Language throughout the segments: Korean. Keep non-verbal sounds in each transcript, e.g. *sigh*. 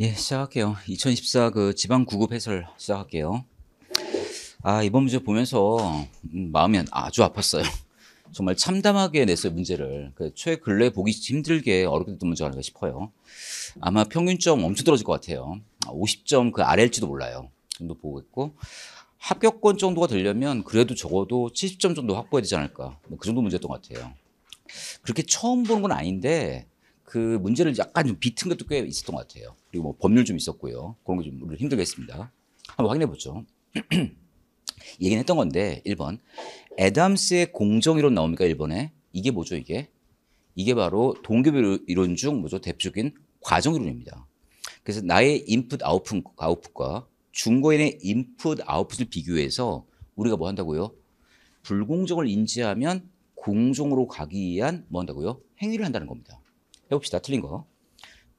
예, 시작할게요. 2 0 1 4 그 지방 구급 해설 시작할게요. 아, 이번 문제 보면서 음, 마음이 아주 아팠어요. *laughs* 정말 참담하게 냈어요, 문제를. 그 최근래 보기 힘들게 어렵게 됐던 문제가 아닌가 싶어요. 아마 평균점 엄청 떨어질 것 같아요. 50점 아, 그 아래일지도 몰라요. 정도 보고있고 합격권 정도가 되려면 그래도 적어도 70점 정도 확보해야 되지 않을까. 뭐그 정도 문제였던 것 같아요. 그렇게 처음 보는 건 아닌데, 그 문제를 약간 좀 비튼 것도 꽤 있었던 것 같아요. 그리고 뭐 법률 좀 있었고요. 그런 게 좀힘들겠습니다 한번 확인해 보죠. *clears throat* 얘기는 했던 건데 1번 애담스의 공정이론 나옵니까 1번에 이게 뭐죠 이게 이게 바로 동급 이론 중 뭐죠 대표적인 과정이론입니다. 그래서 나의 인풋 아웃풋, 아웃풋과 중고인의 인풋 아웃풋을 비교해서 우리가 뭐 한다고요? 불공정을 인지하면 공정으로 가기 위한 뭐 한다고요? 행위를 한다는 겁니다. 해봅시다. 틀린 거.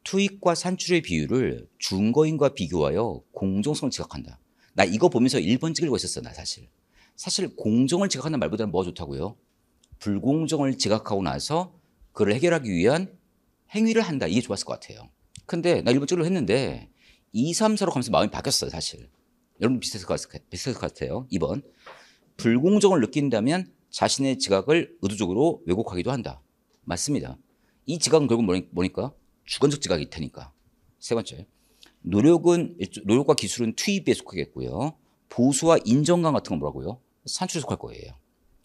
투입과 산출의 비율을 준거인과 비교하여 공정성을 지각한다. 나 이거 보면서 1번 찍으려고 했었어, 나 사실. 사실 공정을 지각하는 말보다는 뭐가 좋다고요? 불공정을 지각하고 나서 그를 해결하기 위한 행위를 한다. 이게 좋았을 것 같아요. 근데 나 1번 찍으려고 했는데 2, 3, 4로 가면서 마음이 바뀌었어 사실. 여러분 비슷했을 것, 같, 비슷했을 것 같아요. 2번. 불공정을 느낀다면 자신의 지각을 의도적으로 왜곡하기도 한다. 맞습니다. 이 지각은 결국 뭐니까? 주관적 지각이 테니까. 세 번째. 노력은, 노력과 기술은 투입에 속하겠고요. 보수와 인정감 같은 건 뭐라고요? 산출에 속할 거예요.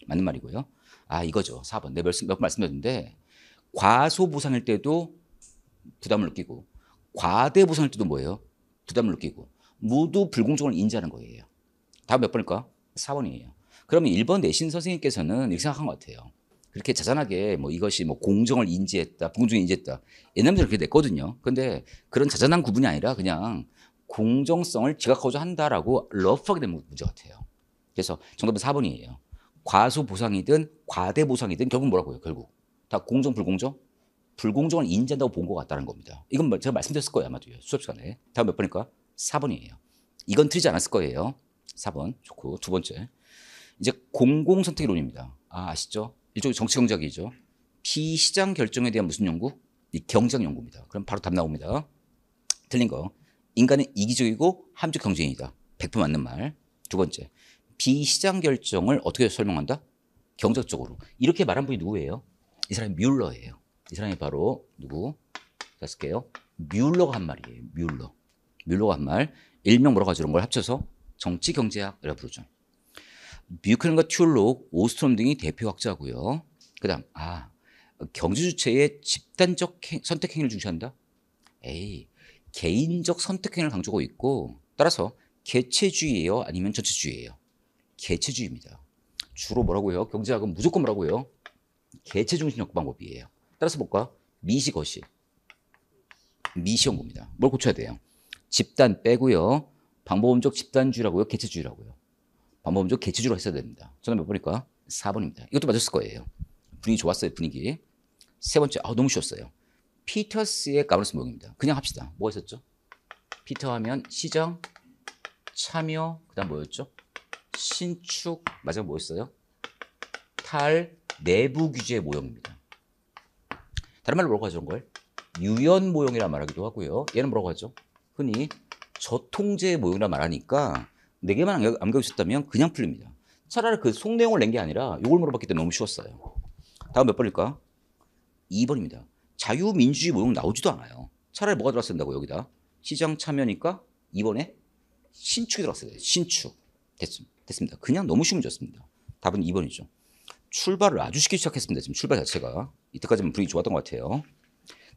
맞는 말이고요. 아, 이거죠. 4번. 내가 몇 번 말씀드렸는데, 과소보상일 때도 부담을 느끼고, 과대보상일 때도 뭐예요? 부담을 느끼고, 모두 불공정을 인지하는 거예요. 다음 몇 번일까? 4번이에요. 그러면 1번 내신 선생님께서는 이렇게 생각한 것 같아요. 그렇게 자잔하게 뭐 이것이 뭐 공정을 인지했다, 공정을 인지했다. 옛날부터 그렇게 됐거든요. 근데 그런 자잔한 구분이 아니라 그냥 공정성을 지각하고자 한다라고 러프하게 된 문제 같아요. 그래서 정답은 4번이에요. 과소 보상이든 과대 보상이든 결국 뭐라고요? 결국 다 공정 불공정? 불공정을 인지한다고 본 것 같다는 겁니다. 이건 뭐 제가 말씀드렸을 거예요 아마도 수업 시간에. 다음 몇 번일까? 4번이에요. 이건 틀리지 않았을 거예요. 4번 좋고 두 번째 이제 공공선택이론입니다. 아, 아시죠? 이쪽이 정치 경제학이죠. 비시장 결정에 대한 무슨 연구? 이 경쟁 연구입니다. 그럼 바로 답 나옵니다. 틀린 거. 인간은 이기적이고 함축 경쟁이다. 100% 맞는 말. 두 번째. 비시장 결정을 어떻게 설명한다? 경제적으로. 이렇게 말한 분이 누구예요? 이 사람이 뮬러예요. 이 사람이 바로 누구? 자, 쓸게요. 뮬러가 한 말이에요. 뮬러. 뮬러가 한 말. 일명 뭐라고 하죠? 이런 걸 합쳐서 정치 경제학이라고 부르죠. 뮤클과 튤록, 오스트롬 등이 대표 학자고요. 그다음 아 경제 주체의 집단적 선택 행위를 중시한다. 에이 개인적 선택 행위를 강조하고 있고 따라서 개체주의예요, 아니면 전체주의예요. 개체주의입니다. 주로 뭐라고 해요? 경제학은 무조건 뭐라고 해요? 개체 중심 접근 방법이에요. 따라서 볼까? 미시거시. 미시험 입니다뭘 고쳐야 돼요? 집단 빼고요. 방법론적 집단주의라고요. 개체주의라고요. 반복문조 개체주로 했어야 됩니다. 저는 몇 번일까? 4번입니다. 이것도 맞았을 거예요. 분위기 좋았어요, 분위기. 세 번째, 아, 너무 쉬웠어요. 피터스의 가브로스 모형입니다. 그냥 합시다. 뭐 있었죠? 피터 하면 시장 참여, 그 다음 뭐였죠? 신축, 마지막 뭐였어요? 탈, 내부 규제 모형입니다. 다른 말로 뭐라고 하죠, 걸? 유연 모형이라 말하기도 하고요. 얘는 뭐라고 하죠? 흔히 저통제 모형이라 말하니까 4 개만 암기하고 있었다면 그냥 풀립니다. 차라리 그 속내용을 낸 게 아니라 요걸 물어봤기 때문에 너무 쉬웠어요. 다음 몇 번일까? 2번입니다. 자유민주주의 모형 나오지도 않아요. 차라리 뭐가 들어갔어야 된다고 여기다. 시장 참여니까 이번에 신축이 들어갔어야 돼요. 신축. 됐습, 됐습니다. 그냥 너무 쉬운 문제였습니다. 답은 2번이죠. 출발을 아주 쉽게 시작했습니다. 지금 출발 자체가. 이때까지는 분위기 좋았던 것 같아요.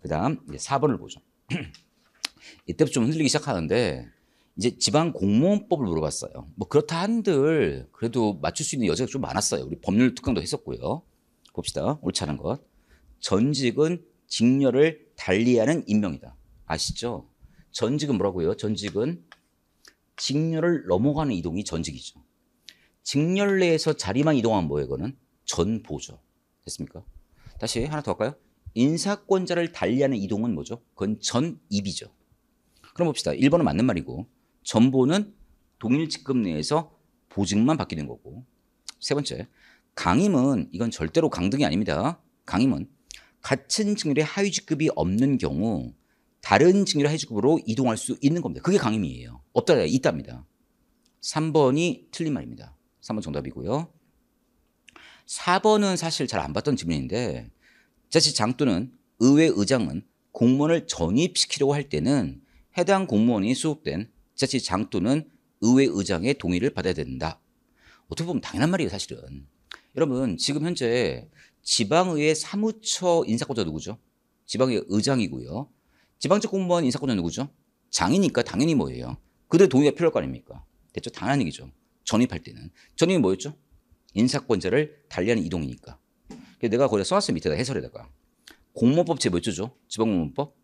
그 다음 4번을 보죠. *clears throat* 이때부터 좀 흔들리기 시작하는데 이제 지방 공무원법을 물어봤어요. 뭐 그렇다 한들 그래도 맞출 수 있는 여지가 좀 많았어요. 우리 법률 특강도 했었고요. 봅시다. 옳지 않은 것. 전직은 직렬을 달리하는 임명이다. 아시죠? 전직은 뭐라고요? 전직은 직렬을 넘어가는 이동이 전직이죠. 직렬 내에서 자리만 이동한 뭐예요? 그거는 전보죠. 됐습니까? 다시 하나 더 할까요? 인사권자를 달리하는 이동은 뭐죠? 그건 전입이죠. 그럼 봅시다. 1번은 맞는 말이고 전보는 동일 직급 내에서 보증만 받게 된 거고 세 번째 강임은 이건 절대로 강등이 아닙니다. 강임은 같은 직률의 하위 직급이 없는 경우 다른 직률의 하위 직급으로 이동할 수 있는 겁니다. 그게 강임이에요. 없다 있답니다. 3번이 틀린 말입니다. 3번 정답이고요. 4번은 사실 잘 안 봤던 질문인데 자칫 장또는 의회 의장은 공무원을 전입시키려고 할 때는 해당 공무원이 수급된 지자체장 또는 의회 의장의 동의를 받아야 된다. 어떻게 보면 당연한 말이에요, 사실은. 여러분, 지금 현재 지방의회 사무처 인사권자 누구죠? 지방의 회 의장이고요. 지방직 공무원 인사권자 누구죠? 장이니까 당연히 뭐예요? 그들 동의가 필요할 거 아닙니까? 됐죠? 당연한 얘기죠. 전입할 때는. 전입이 뭐였죠? 인사권자를 달리하는 이동이니까. 그래서 내가 거기다 써놨어 밑에다 해설에다가. 공무원법 제 몇 조죠? 지방공무원법?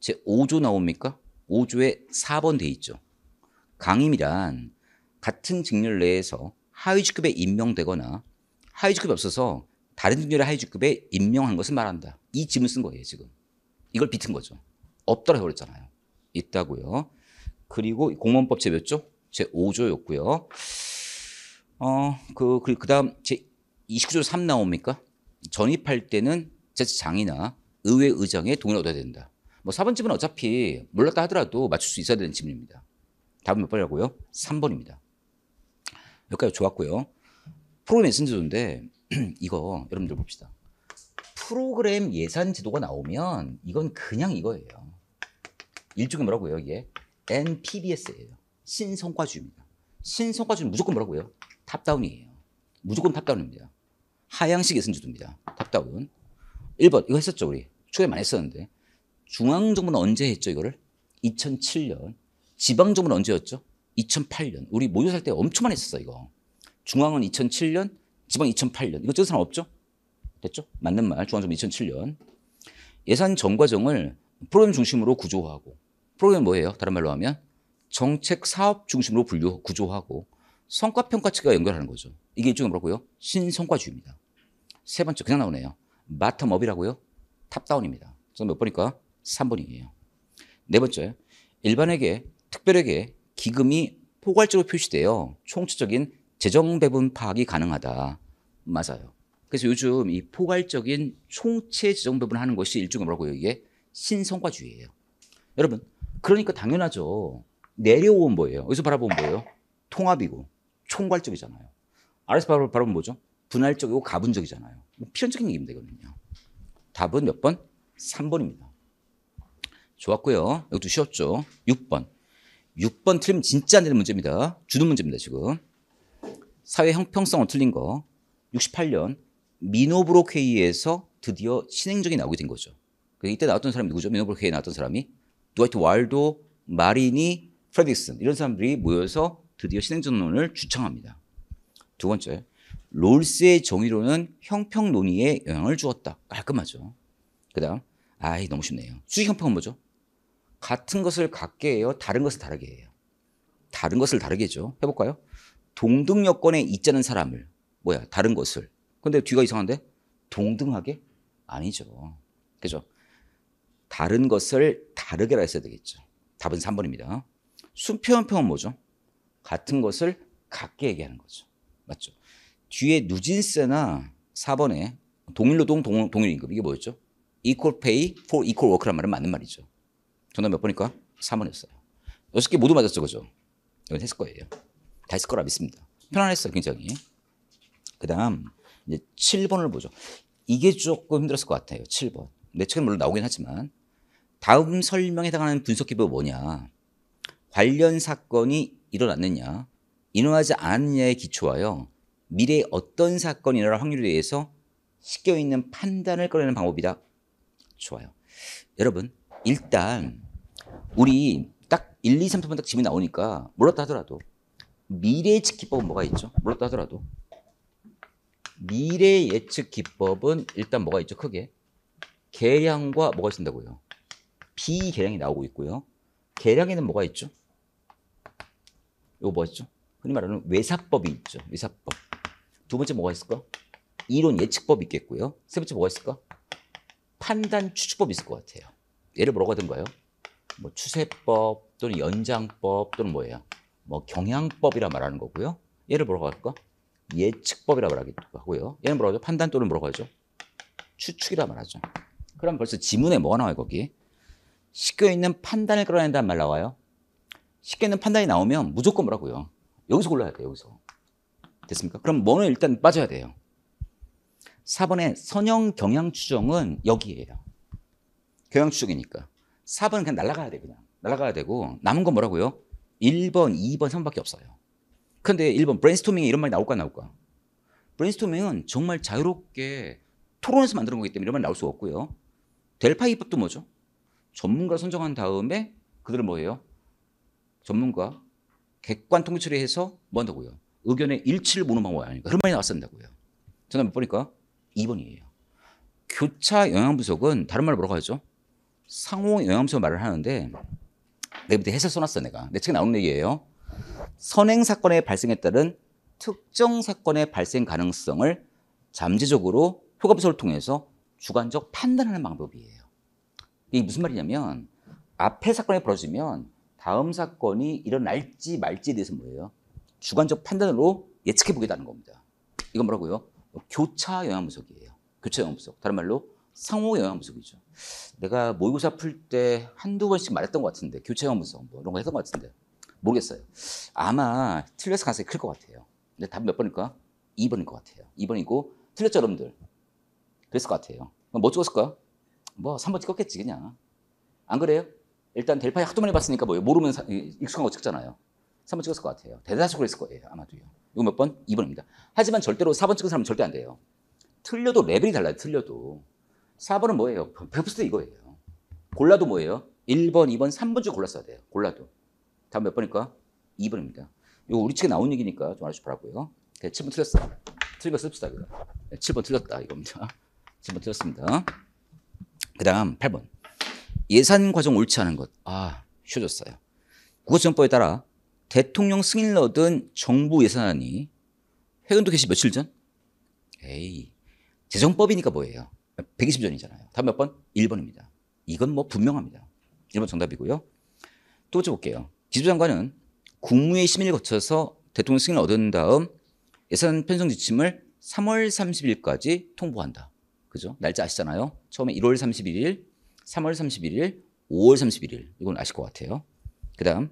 제 5조 나옵니까? 5조에 4번 돼 있죠. 강임이란 같은 직렬 내에서 하위 직급에 임명되거나 하위 직급이 없어서 다른 직렬의 하위 직급에 임명한 것을 말한다. 이 지문 쓴 거예요, 지금. 이걸 비튼 거죠. 없더라 해버렸잖아요. 있다고요. 그리고 공무원법 제 몇 조? 제 5조였고요. 어, 그, 그, 그 다음 제 29조 3 나옵니까? 전입할 때는 제장이나 의회 의장의 동의를 얻어야 된다. 뭐 사번집은 어차피 몰랐다 하더라도 맞출 수 있어야 되는 지입니다 답은 몇 번이라고요? 3번입니다. 여기까지 좋았고요. 프로그램 메신저인데 *clears throat* 이거 여러분들 봅시다. 프로그램 예산 제도가 나오면 이건 그냥 이거예요. 일종의 뭐라고요? 이게 NPBS예요. 신성과주입니다. 신성과주는 무조건 뭐라고요? 탑다운이에요. 무조건 탑다운입니다. 하향식 예산 제도입니다. 탑다운. 1번 이거 했었죠 우리. 초에 많이 했었는데 중앙정부는 언제 했죠 이거를? 2007년 지방정부는 언제였죠? 2008년. 우리 모여살 때 엄청 많이 했었어, 이거. 중앙은 2007년, 지방 2008년. 이거 뜬 사람 없죠? 됐죠? 맞는 말. 중앙정부 2007년. 예산 정과정을 프로그램 중심으로 구조화하고, 프로그램 뭐예요? 다른 말로 하면 정책 사업 중심으로 분류, 구조하고, 성과 평가치가 연결하는 거죠. 이게 일종의 뭐라고요? 신성과주의입니다. 세 번째 그냥 나오네요. 마텀업이라고요? 탑다운입니다. 저는 몇 번일까? 3번이에요. 네 번째, 일반에게 특별하게 기금이 포괄적으로 표시되어 총체적인 재정 배분 파악이 가능하다. 맞아요. 그래서 요즘 이 포괄적인 총체 재정 배분 하는 것이 일종의 뭐라고요? 이게 신성과주의예요. 여러분, 그러니까 당연하죠. 내려온 뭐예요? 여기서 바라보면 뭐예요? 통합이고 총괄적이잖아요. 아래서 바라보면 뭐죠? 분할적이고 가분적이잖아요. 뭐 필연적인 얘기입니다, 이거는요. 답은 몇 번? 3번입니다. 좋았고요. 이것도 쉬웠죠. 6번. 6번 틀리면 진짜 안 되는 문제입니다. 주는 문제입니다, 지금. 사회 형평성을 틀린 거. 68년 미노브록 회의에서 드디어 신행적이 나오게 된 거죠. 그러니까 이때 나왔던 사람이 누구죠? 미노브록 회의에 나왔던 사람이 드와이트 왈도, 마리니, 프레딕슨 이런 사람들이 모여서 드디어 신행전론을 주창합니다. 두 번째, 롤스의 정의로는 형평 논의에 영향을 주었다. 깔끔하죠. 그 다음, 아이, 너무 쉽네요. 수익 형평은 뭐죠? 같은 것을 같게 해요? 다른 것을 다르게 해요? 다른 것을 다르게죠. 해 해볼까요? 동등 여건에 있자는 사람을 뭐야 다른 것을 근데 뒤가 이상한데 동등하게 아니죠 그죠 다른 것을 다르게라 했어야 되겠죠 답은 3번입니다 수평평은 뭐죠 같은 것을 같게 얘기하는 거죠 맞죠 뒤에 누진세나 4번에 동일노동 동일임금 이게 뭐였죠 equal pay for equal work란 말은 맞는 말이죠 전화 몇 번일까? 3번이었어요. 여섯 개 모두 맞았죠, 그죠? 이건 했을 거예요. 다 했을 거라 믿습니다. 편안했어요, 굉장히. 그 다음, 이제 7번을 보죠. 이게 조금 힘들었을 것 같아요. 7번. 내 책은 물론 나오긴 하지만. 다음 설명에 해당하는 분석 기법이 뭐냐. 관련 사건이 일어났느냐, 인허하지 않았느냐에 기초하여 미래에 어떤 사건이 일어날 확률에 대해서 시켜 있는 판단을 꺼내는 방법이다. 좋아요. 여러분, 일단 우리 딱 1, 2, 3, 4번 딱 집이 나오니까 몰랐다 하더라도 미래 예측기법은 뭐가 있죠? 몰랐다 하더라도 미래 예측기법은 일단 뭐가 있죠? 크게 계량과 뭐가 있다고요? 비계량이 나오고 있고요. 계량에는 뭐가 있죠? 이거 뭐가있죠 흔히 말하는 외사법이 있죠. 외사법. 두 번째 뭐가 있을까? 이론 예측법이 있겠고요. 세 번째 뭐가 있을까? 판단 추측법이 있을 것 같아요. 예를 뭐라고 하던 거요뭐 추세법 또는 연장법 또는 뭐예요? 뭐 경향법이라 말하는 거고요. 예를 뭐라고 할까? 예측법이라 말하기도 하고요. 얘는 뭐라고 하죠? 판단 또는 뭐라고 하죠? 추측이라 말하죠. 그럼 벌써 지문에 뭐가 나와요, 거기? 씻겨 있는 판단을 끌어낸다는 말 나와요. 씻겨 있는 판단이 나오면 무조건 뭐라고요? 여기서 골라야 돼요, 여기서. 됐습니까? 그럼 뭐는 일단 빠져야 돼요. 4번의 선형 경향 추정은 여기에요. 경향추적이니까. 4번은 그냥 날아가야 돼, 그냥. 날아가야 되고, 남은 건 뭐라고요? 1번, 2번, 3번밖에 없어요. 근데 1번, 브레인스토밍 이런 말이 나올까, 나올까? 브레인스토밍은 정말 자유롭게 토론에서 만드는 거기 때문에 이런 말 나올 수 없고요. 델파이 법도 뭐죠? 전문가 선정한 다음에 그들은 뭐예요? 전문가 객관 통계 처리해서 뭐 한다고요? 의견의 일치를 모는 방법 아닙니까? 그런 말이 나왔었다고요. 저는 몇번까 2번이에요. 교차 영향 분석은 다른 말 뭐라고 하죠? 상호 영암수로 말을 하는데 내가 밑에 해설 써놨어 내가 내 책에 나온 얘기예요. 선행 사건의 발생에 따른 특정 사건의 발생 가능성을 잠재적으로 효과분석을 통해서 주관적 판단하는 방법이에요. 이게 무슨 말이냐면 앞에 사건이 벌어지면 다음 사건이 일어날지 말지에 대해서 뭐예요? 주관적 판단으로 예측해 보겠다는 겁니다. 이건 뭐라고요? 교차 영향 분석이에요. 교차 영향 분석. 다른 말로 상호 영향 분석이죠. 내가 모의고사 풀 때 한두 번씩 말했던 것 같은데 교체형 분석 뭐 이런 거 했던 것 같은데 모르겠어요. 아마 틀려서 가능성이 클 것 같아요. 근데 답 몇 번일까? 2번일 것 같아요. 2번이고 틀렸죠 여러분들? 그랬을 것 같아요. 뭐 찍었을까? 뭐 3번 찍었겠지 그냥. 안 그래요? 일단 델파이 하도 많이 봤으니까 뭐 모르면 사, 익숙한 거 찍잖아요. 3번 찍었을 것 같아요. 대다수 그랬을 거예요. 아마도요. 이거 몇 번? 2번입니다. 하지만 절대로 4번 찍은 사람은 절대 안 돼요. 틀려도 레벨이 달라요. 틀려도. 4번은 뭐예요? 베프스 이거예요. 골라도 뭐예요? 1번, 2번, 3번 중 골랐어야 돼요. 골라도. 다음 몇 번일까? 2번입니다. 이거 우리 측에 나온 얘기니까 좀 알아주시 바라고요. 7번 틀렸어. 틀린 거 씁시다. 이 7번 틀렸다 이겁니다. 7번 *laughs* 틀렸습니다. 그 다음 8번. 예산 과정 옳지 않은 것. 아, 쉬워졌어요. 국어지원법에 따라 대통령 승인을 얻은 정부 예산안이 회원도 개시 며칠 전? 에이, 재정법이니까 뭐예요? 120전이잖아요. 다음 몇 번? 1번입니다. 이건 뭐 분명합니다. 1번 정답이고요. 또 여쭤볼게요. 기조 장관은 국무회의 심의를 거쳐서 대통령 승인을 얻은 다음 예산 편성 지침을 3월 30일까지 통보한다. 그죠? 날짜 아시잖아요. 처음에 1월 31일, 3월 31일, 5월 31일. 이건 아실 것 같아요. 그 다음,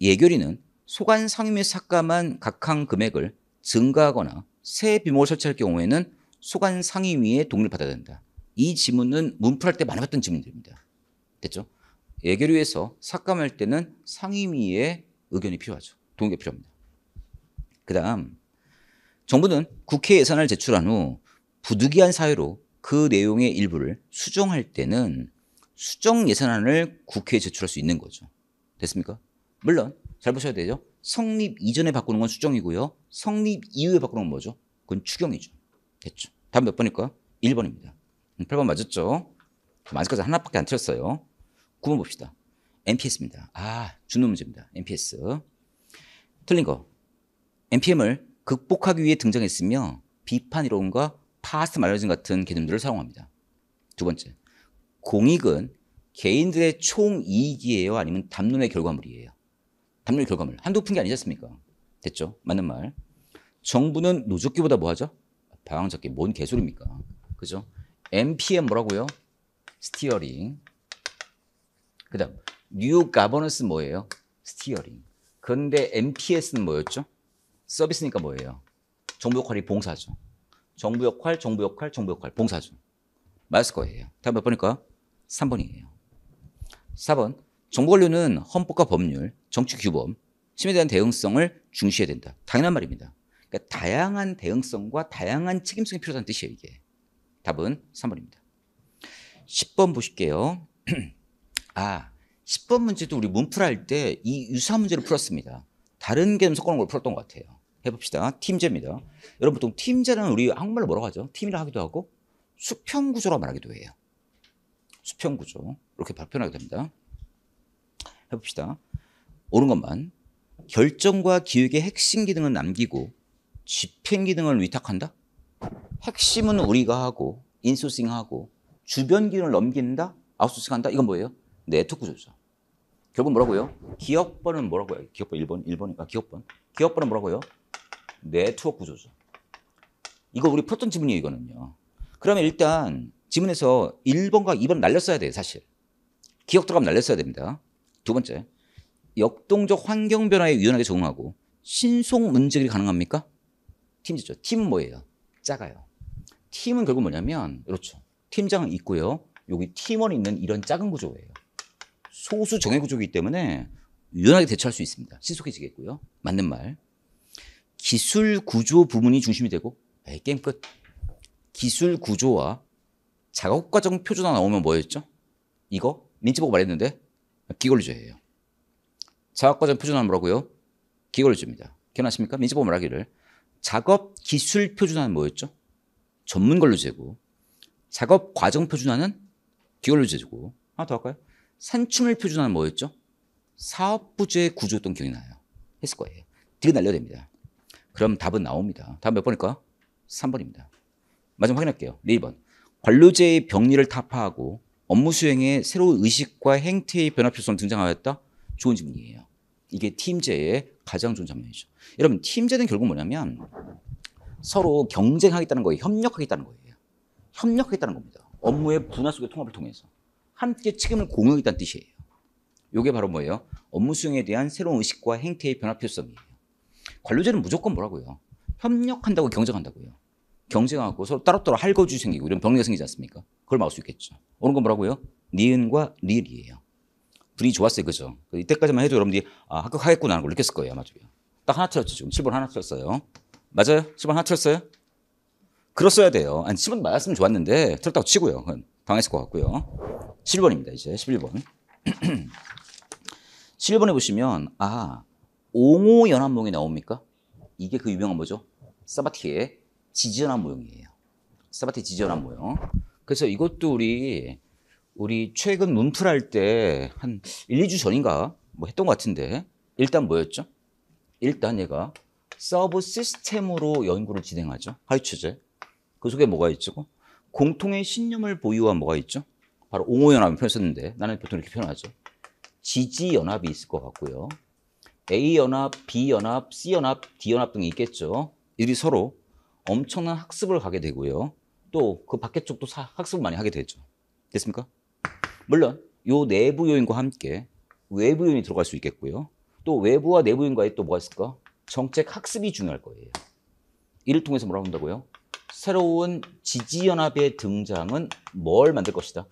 예결위는 소관 상임위 삭감한 각항 금액을 증가하거나 새 비목을 설치할 경우에는 소관 상임위에 동의를 받아야 된다. 이 지문은 문풀할 때 많이 봤던 지문들입니다. 됐죠? 예결위에서 삭감할 때는 상임위의 의견이 필요하죠. 동의가 필요합니다. 그 다음, 정부는 국회 예산을 제출한 후 부득이한 사유로 그 내용의 일부를 수정할 때는 수정 예산안을 국회에 제출할 수 있는 거죠. 됐습니까? 물론, 잘 보셔야 되죠. 성립 이전에 바꾸는 건 수정이고요. 성립 이후에 바꾸는 건 뭐죠? 그건 추경이죠. 됐죠. 다음 몇 번일까요? 1번입니다. 8번 음, 맞았죠? 마지막까지 하나밖에 안 틀렸어요. 9번 봅시다. NPS입니다. 아, 주는 문제입니다. NPS. 틀린 거. NPM을 극복하기 위해 등장했으며 비판 이론과 파스트 말려진 같은 개념들을 사용합니다. 두 번째. 공익은 개인들의 총이익이에요? 아니면 담론의 결과물이에요? 담론의 결과물. 한두 푼 게 아니지 않습니까? 됐죠? 맞는 말. 정부는 노조끼보다 뭐하죠? 방황적기뭔 개소리입니까? 그죠? NPM 뭐라고요? 스티어링. 그 다음, 뉴 가버넌스 뭐예요? 스티어링. 근데 m p s 는 뭐였죠? 서비스니까 뭐예요? 정부 역할이 봉사죠. 정부 역할, 정부 역할, 정부 역할, 봉사죠. 맞을 거예요. 다음 몇번일까 3번이에요. 4번. 정부관료는 헌법과 법률, 정치 규범, 침해에 대한 대응성을 중시해야 된다. 당연한 말입니다. 그러니까 다양한 대응성과 다양한 책임성이 필요하다는 뜻이에요, 이게. 답은 3번입니다. 10번 보실게요. *clears throat* 아, 10번 문제도 우리 문풀할 때 이 유사 문제를 풀었습니다. 다른 개념 섞어놓은 걸 풀었던 것 같아요. 해봅시다. 팀제입니다. 여러분 보통 팀제는 우리 한국말로 뭐라고 하죠? 팀이라 하기도 하고 수평구조라 말하기도 해요. 수평구조. 이렇게 발표하게 됩니다. 해봅시다. 옳은 것만. 결정과 기획의 핵심 기능은 남기고 집행 기능을 위탁한다? 핵심은 우리가 하고 인소싱하고 주변 기능을 넘긴다? 아웃소싱한다? 이건 뭐예요? 네트워크 조사. 결국 뭐라고요? 기업번은 뭐라고요? 기업번 1번, 1번, 아, 기업번. 기업번은 뭐라고요? 네트워크 조사. 이거 우리 풀었던 지문이에요, 이거는요. 그러면 일단 지문에서 1번과 2번 날렸어야 돼요, 사실. 기억 들어가면 날렸어야 됩니다. 두 번째, 역동적 환경 변화에 유연하게 적응하고 신속 문제를 가능합니까? 팀이죠. 팀 뭐예요? 작아요. 팀은 결국 뭐냐면 그렇죠. 팀장은 있고요. 여기 팀원이 있는 이런 작은 구조예요. 소수 정해 구조이기 때문에 유연하게 대처할 수 있습니다. 신속해지겠고요. 맞는 말. 기술 구조 부분이 중심이 되고 에이, 게임 끝. 기술 구조와 작업 과정 표준화 나오면 뭐였죠? 이거 민지 보고 말했는데 기걸리조예요. 작업 과정 표준화 뭐라고요? 기걸리조입니다. 기억나십니까? 민지 보고 말하기를 작업 기술 표준화는 뭐였죠? 전문 걸로 제고 작업 과정 표준화는 비걸로 재고 하나 더 할까요? 산출물 표준화는 뭐였죠? 사업부제 구조였던 기억이 나요. 했을 거예요. 뒤에 날려야 됩니다. 그럼 답은 나옵니다. 답 몇 번일까? 3번입니다. 마지막 확인할게요. 네번 관료제의 병리를 타파하고 업무 수행에 새로운 의식과 행태의 변화 표수 등장하였다? 좋은 질문이에요. 이게 팀제의 가장 좋은 장면이죠. 여러분, 팀제는 결국 뭐냐면 서로 경쟁하겠다는 거예요. 협력하겠다는 거예요. 협력하겠다는 겁니다. 업무의 분화 속의 통합을 통해서 함께 책임을 공유하겠다는 뜻이에요. 요게 바로 뭐예요? 업무 수행에 대한 새로운 의식과 행태의 변화 필요성이에요. 관료제는 무조건 뭐라고요? 협력한다고 경쟁한다고요. 경쟁하고 서로 따로따로 할거주 생기고 이런 병리가 생기지 않습니까? 그걸 막을 수 있겠죠. 오는 건 뭐라고요? 니은과 리을이에요. 분위기 좋았어요. 그죠? 이때까지만 해도 여러분들이 아, 합격하겠구나 하는 걸 느꼈을 거예요. 아마 딱 하나 틀렸죠. 지금 7번 하나 틀렸어요. 맞아요? 10번 하나 틀렸어요? 그랬어야 돼요. 아니, 10번 맞았으면 좋았는데, 틀렸다고 치고요. 당했을 것 같고요. 11번입니다, 이제. 11번. 11번에 *clears throat* 보시면, 아, 옹호연합 모형이 나옵니까? 이게 그 유명한 뭐죠? 사바티의 지지연합 모형이에요. 사바티 지지연합 모형. 그래서 이것도 우리, 우리 최근 문풀할 때 한 1, 2주 전인가 뭐 했던 것 같은데, 일단 뭐였죠? 일단 얘가 서브 시스템으로 연구를 진행하죠. 하위추제그 속에 뭐가 있죠? 공통의 신념을 보유한 뭐가 있죠? 바로 옹호연합을 표현했는데 나는 보통 이렇게 표현하죠. 지지연합이 있을 것 같고요. A연합, B연합, C연합, D연합 등이 있겠죠. 이들이 서로 엄청난 학습을 가게 되고요. 또 그 밖에 쪽도 학습을 많이 하게 되죠. 됐습니까? 물론 이 내부 요인과 함께 외부 요인이 들어갈 수 있겠고요. 또 외부와 내부 요인과의 또 뭐가 있을까? 정책 학습이 중요할 거예요. 이를 통해서 뭐라고 한다고요? 새로운 지지연합의 등장은 뭘 만들 것이다?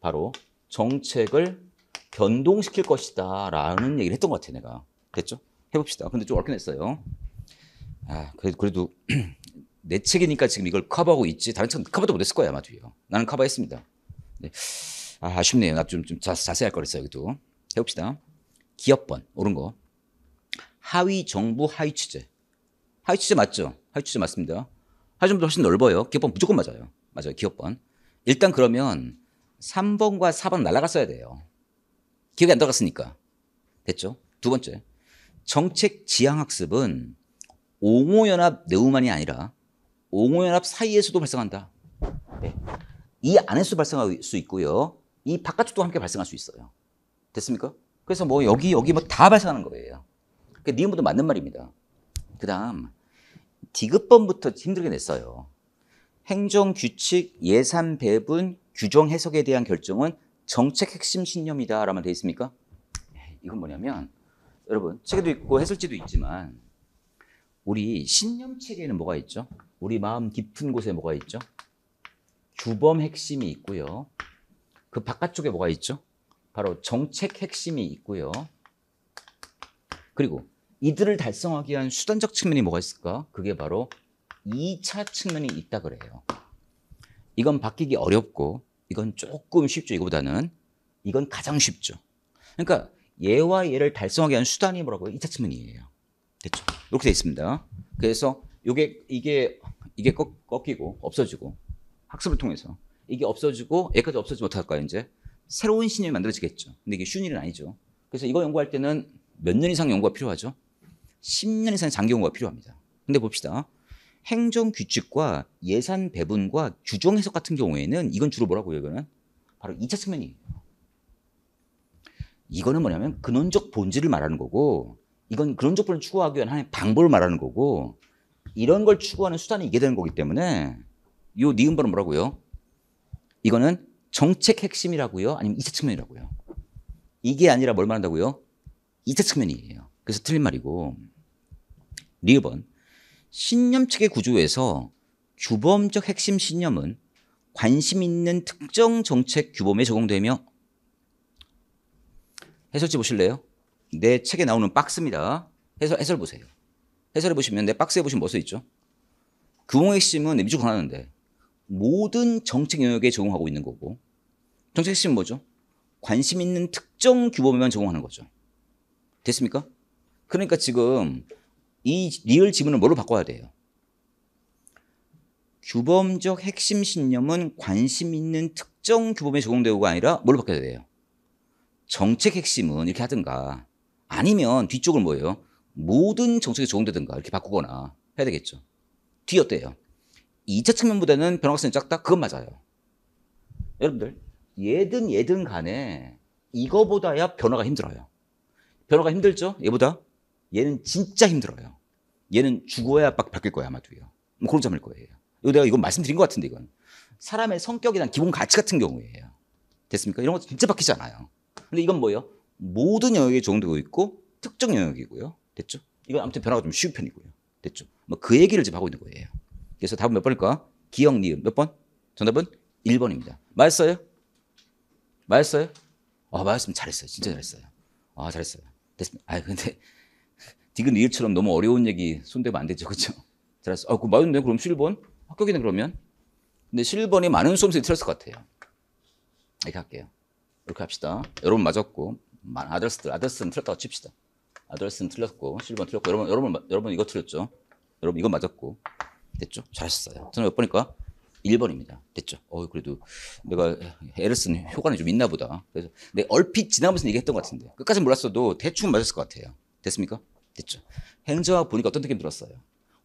바로 정책을 변동시킬 것이다 라는 얘기를 했던 것 같아 내가 됐죠? 해봅시다 근데 좀어렵 했어요 아 그래도, *clears throat* 내 책이니까 지금 이걸 커버하고 있지 다른 책은 커버도 못했을 거야 아마 도요 나는 커버했습니다 네. 아, 쉽네요 나 좀 좀자세할걸 했어요 그래도 해봅시다 기업번 옳은 거 하위 정부 하위 취재. 하위 취재 맞죠? 하위 취재 맞습니다. 하위 정부 훨씬 넓어요. 기업번 무조건 맞아요. 맞아요. 기업번. 일단 그러면 3번과 4번 날라갔어야 돼요. 기억이 안 들어갔으니까. 됐죠? 두 번째. 정책 지향학습은 옹호연합 내후만이 아니라 옹호연합 사이에서도 발생한다. 네. 이 안에서 발생할 수 있고요. 이 바깥쪽도 함께 발생할 수 있어요. 됐습니까? 그래서 뭐 여기, 여기 뭐 다 발생하는 거예요. 그 니은부도 맞는 말입니다. 그 다음, 디귿번부터 힘들게 냈어요. 행정, 규칙, 예산 배분, 규정 해석에 대한 결정은 정책 핵심 신념이다. 라면 되어 있습니까? 이건 뭐냐면, 여러분, 책에도 있고 해설지도 있지만, 우리 신념 체계에는 뭐가 있죠? 우리 마음 깊은 곳에 뭐가 있죠? 규범 핵심이 있고요. 그 바깥쪽에 뭐가 있죠? 바로 정책 핵심이 있고요. 그리고 이들을 달성하기 위한 수단적 측면이 뭐가 있을까? 그게 바로 2차 측면이 있다 그래요. 이건 바뀌기 어렵고 이건 조금 쉽죠. 이거보다는 이건 가장 쉽죠. 그러니까 얘와 얘를 달성하기 위한 수단이 뭐라고요? 2차 측면이에요. 됐죠? 이렇게 돼 있습니다. 그래서 이게 이게 이게 꺾이고 없어지고 학습을 통해서 이게 없어지고 얘까지 없어지면 어떡할까요 이제 새로운 신념이 만들어지겠죠 근데 이게 쉬운 일은 아니죠 그래서 이거 연구할 때는 몇 년 이상 연구가 필요하죠 10년 이상의 장기 연구가 필요합니다. 근데 봅시다. 행정 규칙과 예산 배분과 규정 해석 같은 경우에는 이건 주로 뭐라고 해요, 이거는? 바로 2차 측면이에요. 이거는 뭐냐면 근원적 본질을 말하는 거고 이건 근원적 본질을 추구하기 위한 하나의 방법을 말하는 거고 이런 걸 추구하는 수단이 이게 되는 거기 때문에 요 니은발은 뭐라고요? 이거는 정책 핵심이라고요? 아니면 2차 측면이라고요? 이게 아니라 뭘 말한다고요? 2차 측면이에요. 그래서 틀린 말이고 리읍은 신념 체계 구조에서 규범적 핵심 신념은 관심 있는 특정 정책 규범에 적용되며 해설지 보실래요? 내 책에 나오는 박스입니다. 해설 해설 보세요. 해설해 보시면 내 박스에 보시면 뭐 써 있죠? 규범의 핵심은 미주건 하는데 모든 정책 영역에 적용하고 있는 거고 정책 핵심은 뭐죠? 관심 있는 특정 규범에만 적용하는 거죠. 됐습니까? 그러니까 지금 이 리을 지문을 뭐로 바꿔야 돼요? 규범적 핵심 신념은 관심 있는 특정 규범에 적용되고가 아니라 뭘로 바뀌어야 돼요? 정책 핵심은 이렇게 하든가 아니면 뒤쪽을 뭐예요? 모든 정책에 적용되든가 이렇게 바꾸거나 해야 되겠죠. 뒤 어때요? 2차 측면보다는 변화각선이 작다? 그건 맞아요. 여러분들 얘든 얘든 간에 이거보다야 변화가 힘들어요. 변화가 힘들죠? 얘보다? 얘는 진짜 힘들어요. 얘는 죽어야 막 바뀔 거야 아마도요. 뭐 그런 점일 거예요. 이거 내가 이건 말씀드린 것 같은데 이건 사람의 성격이란 기본 가치 같은 경우에요. 됐습니까? 이런 거 진짜 바뀌지 않아요. 근데 이건 뭐예요? 모든 영역에 적용되고 있고 특정 영역이고요. 됐죠? 이건 아무튼 변화가 좀 쉬운 편이고요. 됐죠? 뭐 그 얘기를 지금 하고 있는 거예요. 그래서 답은 몇 번일까? 기억, 니은 몇 번? 정답은 1번입니다. 맞았어요? 맞았어요? 아, 맞았으면 잘했어요. 진짜 잘했어요. 아, 잘했어요. 됐습니다. 아, 근데 지금 니일처럼 너무 어려운 얘기 손대면 안 되죠. 그렇죠? 잘했어. 아, 그맞는데 그럼 실번 합격이네 그러면. 근데 실번이 많은 수험생이 틀렸을 것 같아요. 이렇게 할게요. 이렇게 합시다. 여러분 맞았고 아들스들 아들스는 틀렸다고 칩시다. 아들스는 틀렸고 실번 틀렸고 여러분 여러분 여러분 이거 틀렸죠. 여러분 이거 맞았고 됐죠? 잘하셨어요. 저는 몇 번일까? 1번입니다. 됐죠? 어, 그래도 내가 에르슨 효과는 좀 있나 보다. 그래서 내 얼핏 지나면서 얘기했던 것 같은데. 끝까지 몰랐어도 대충 맞았을 것 같아요. 됐습니까? 됐죠. 행정학 보니까 어떤 느낌 들었어요?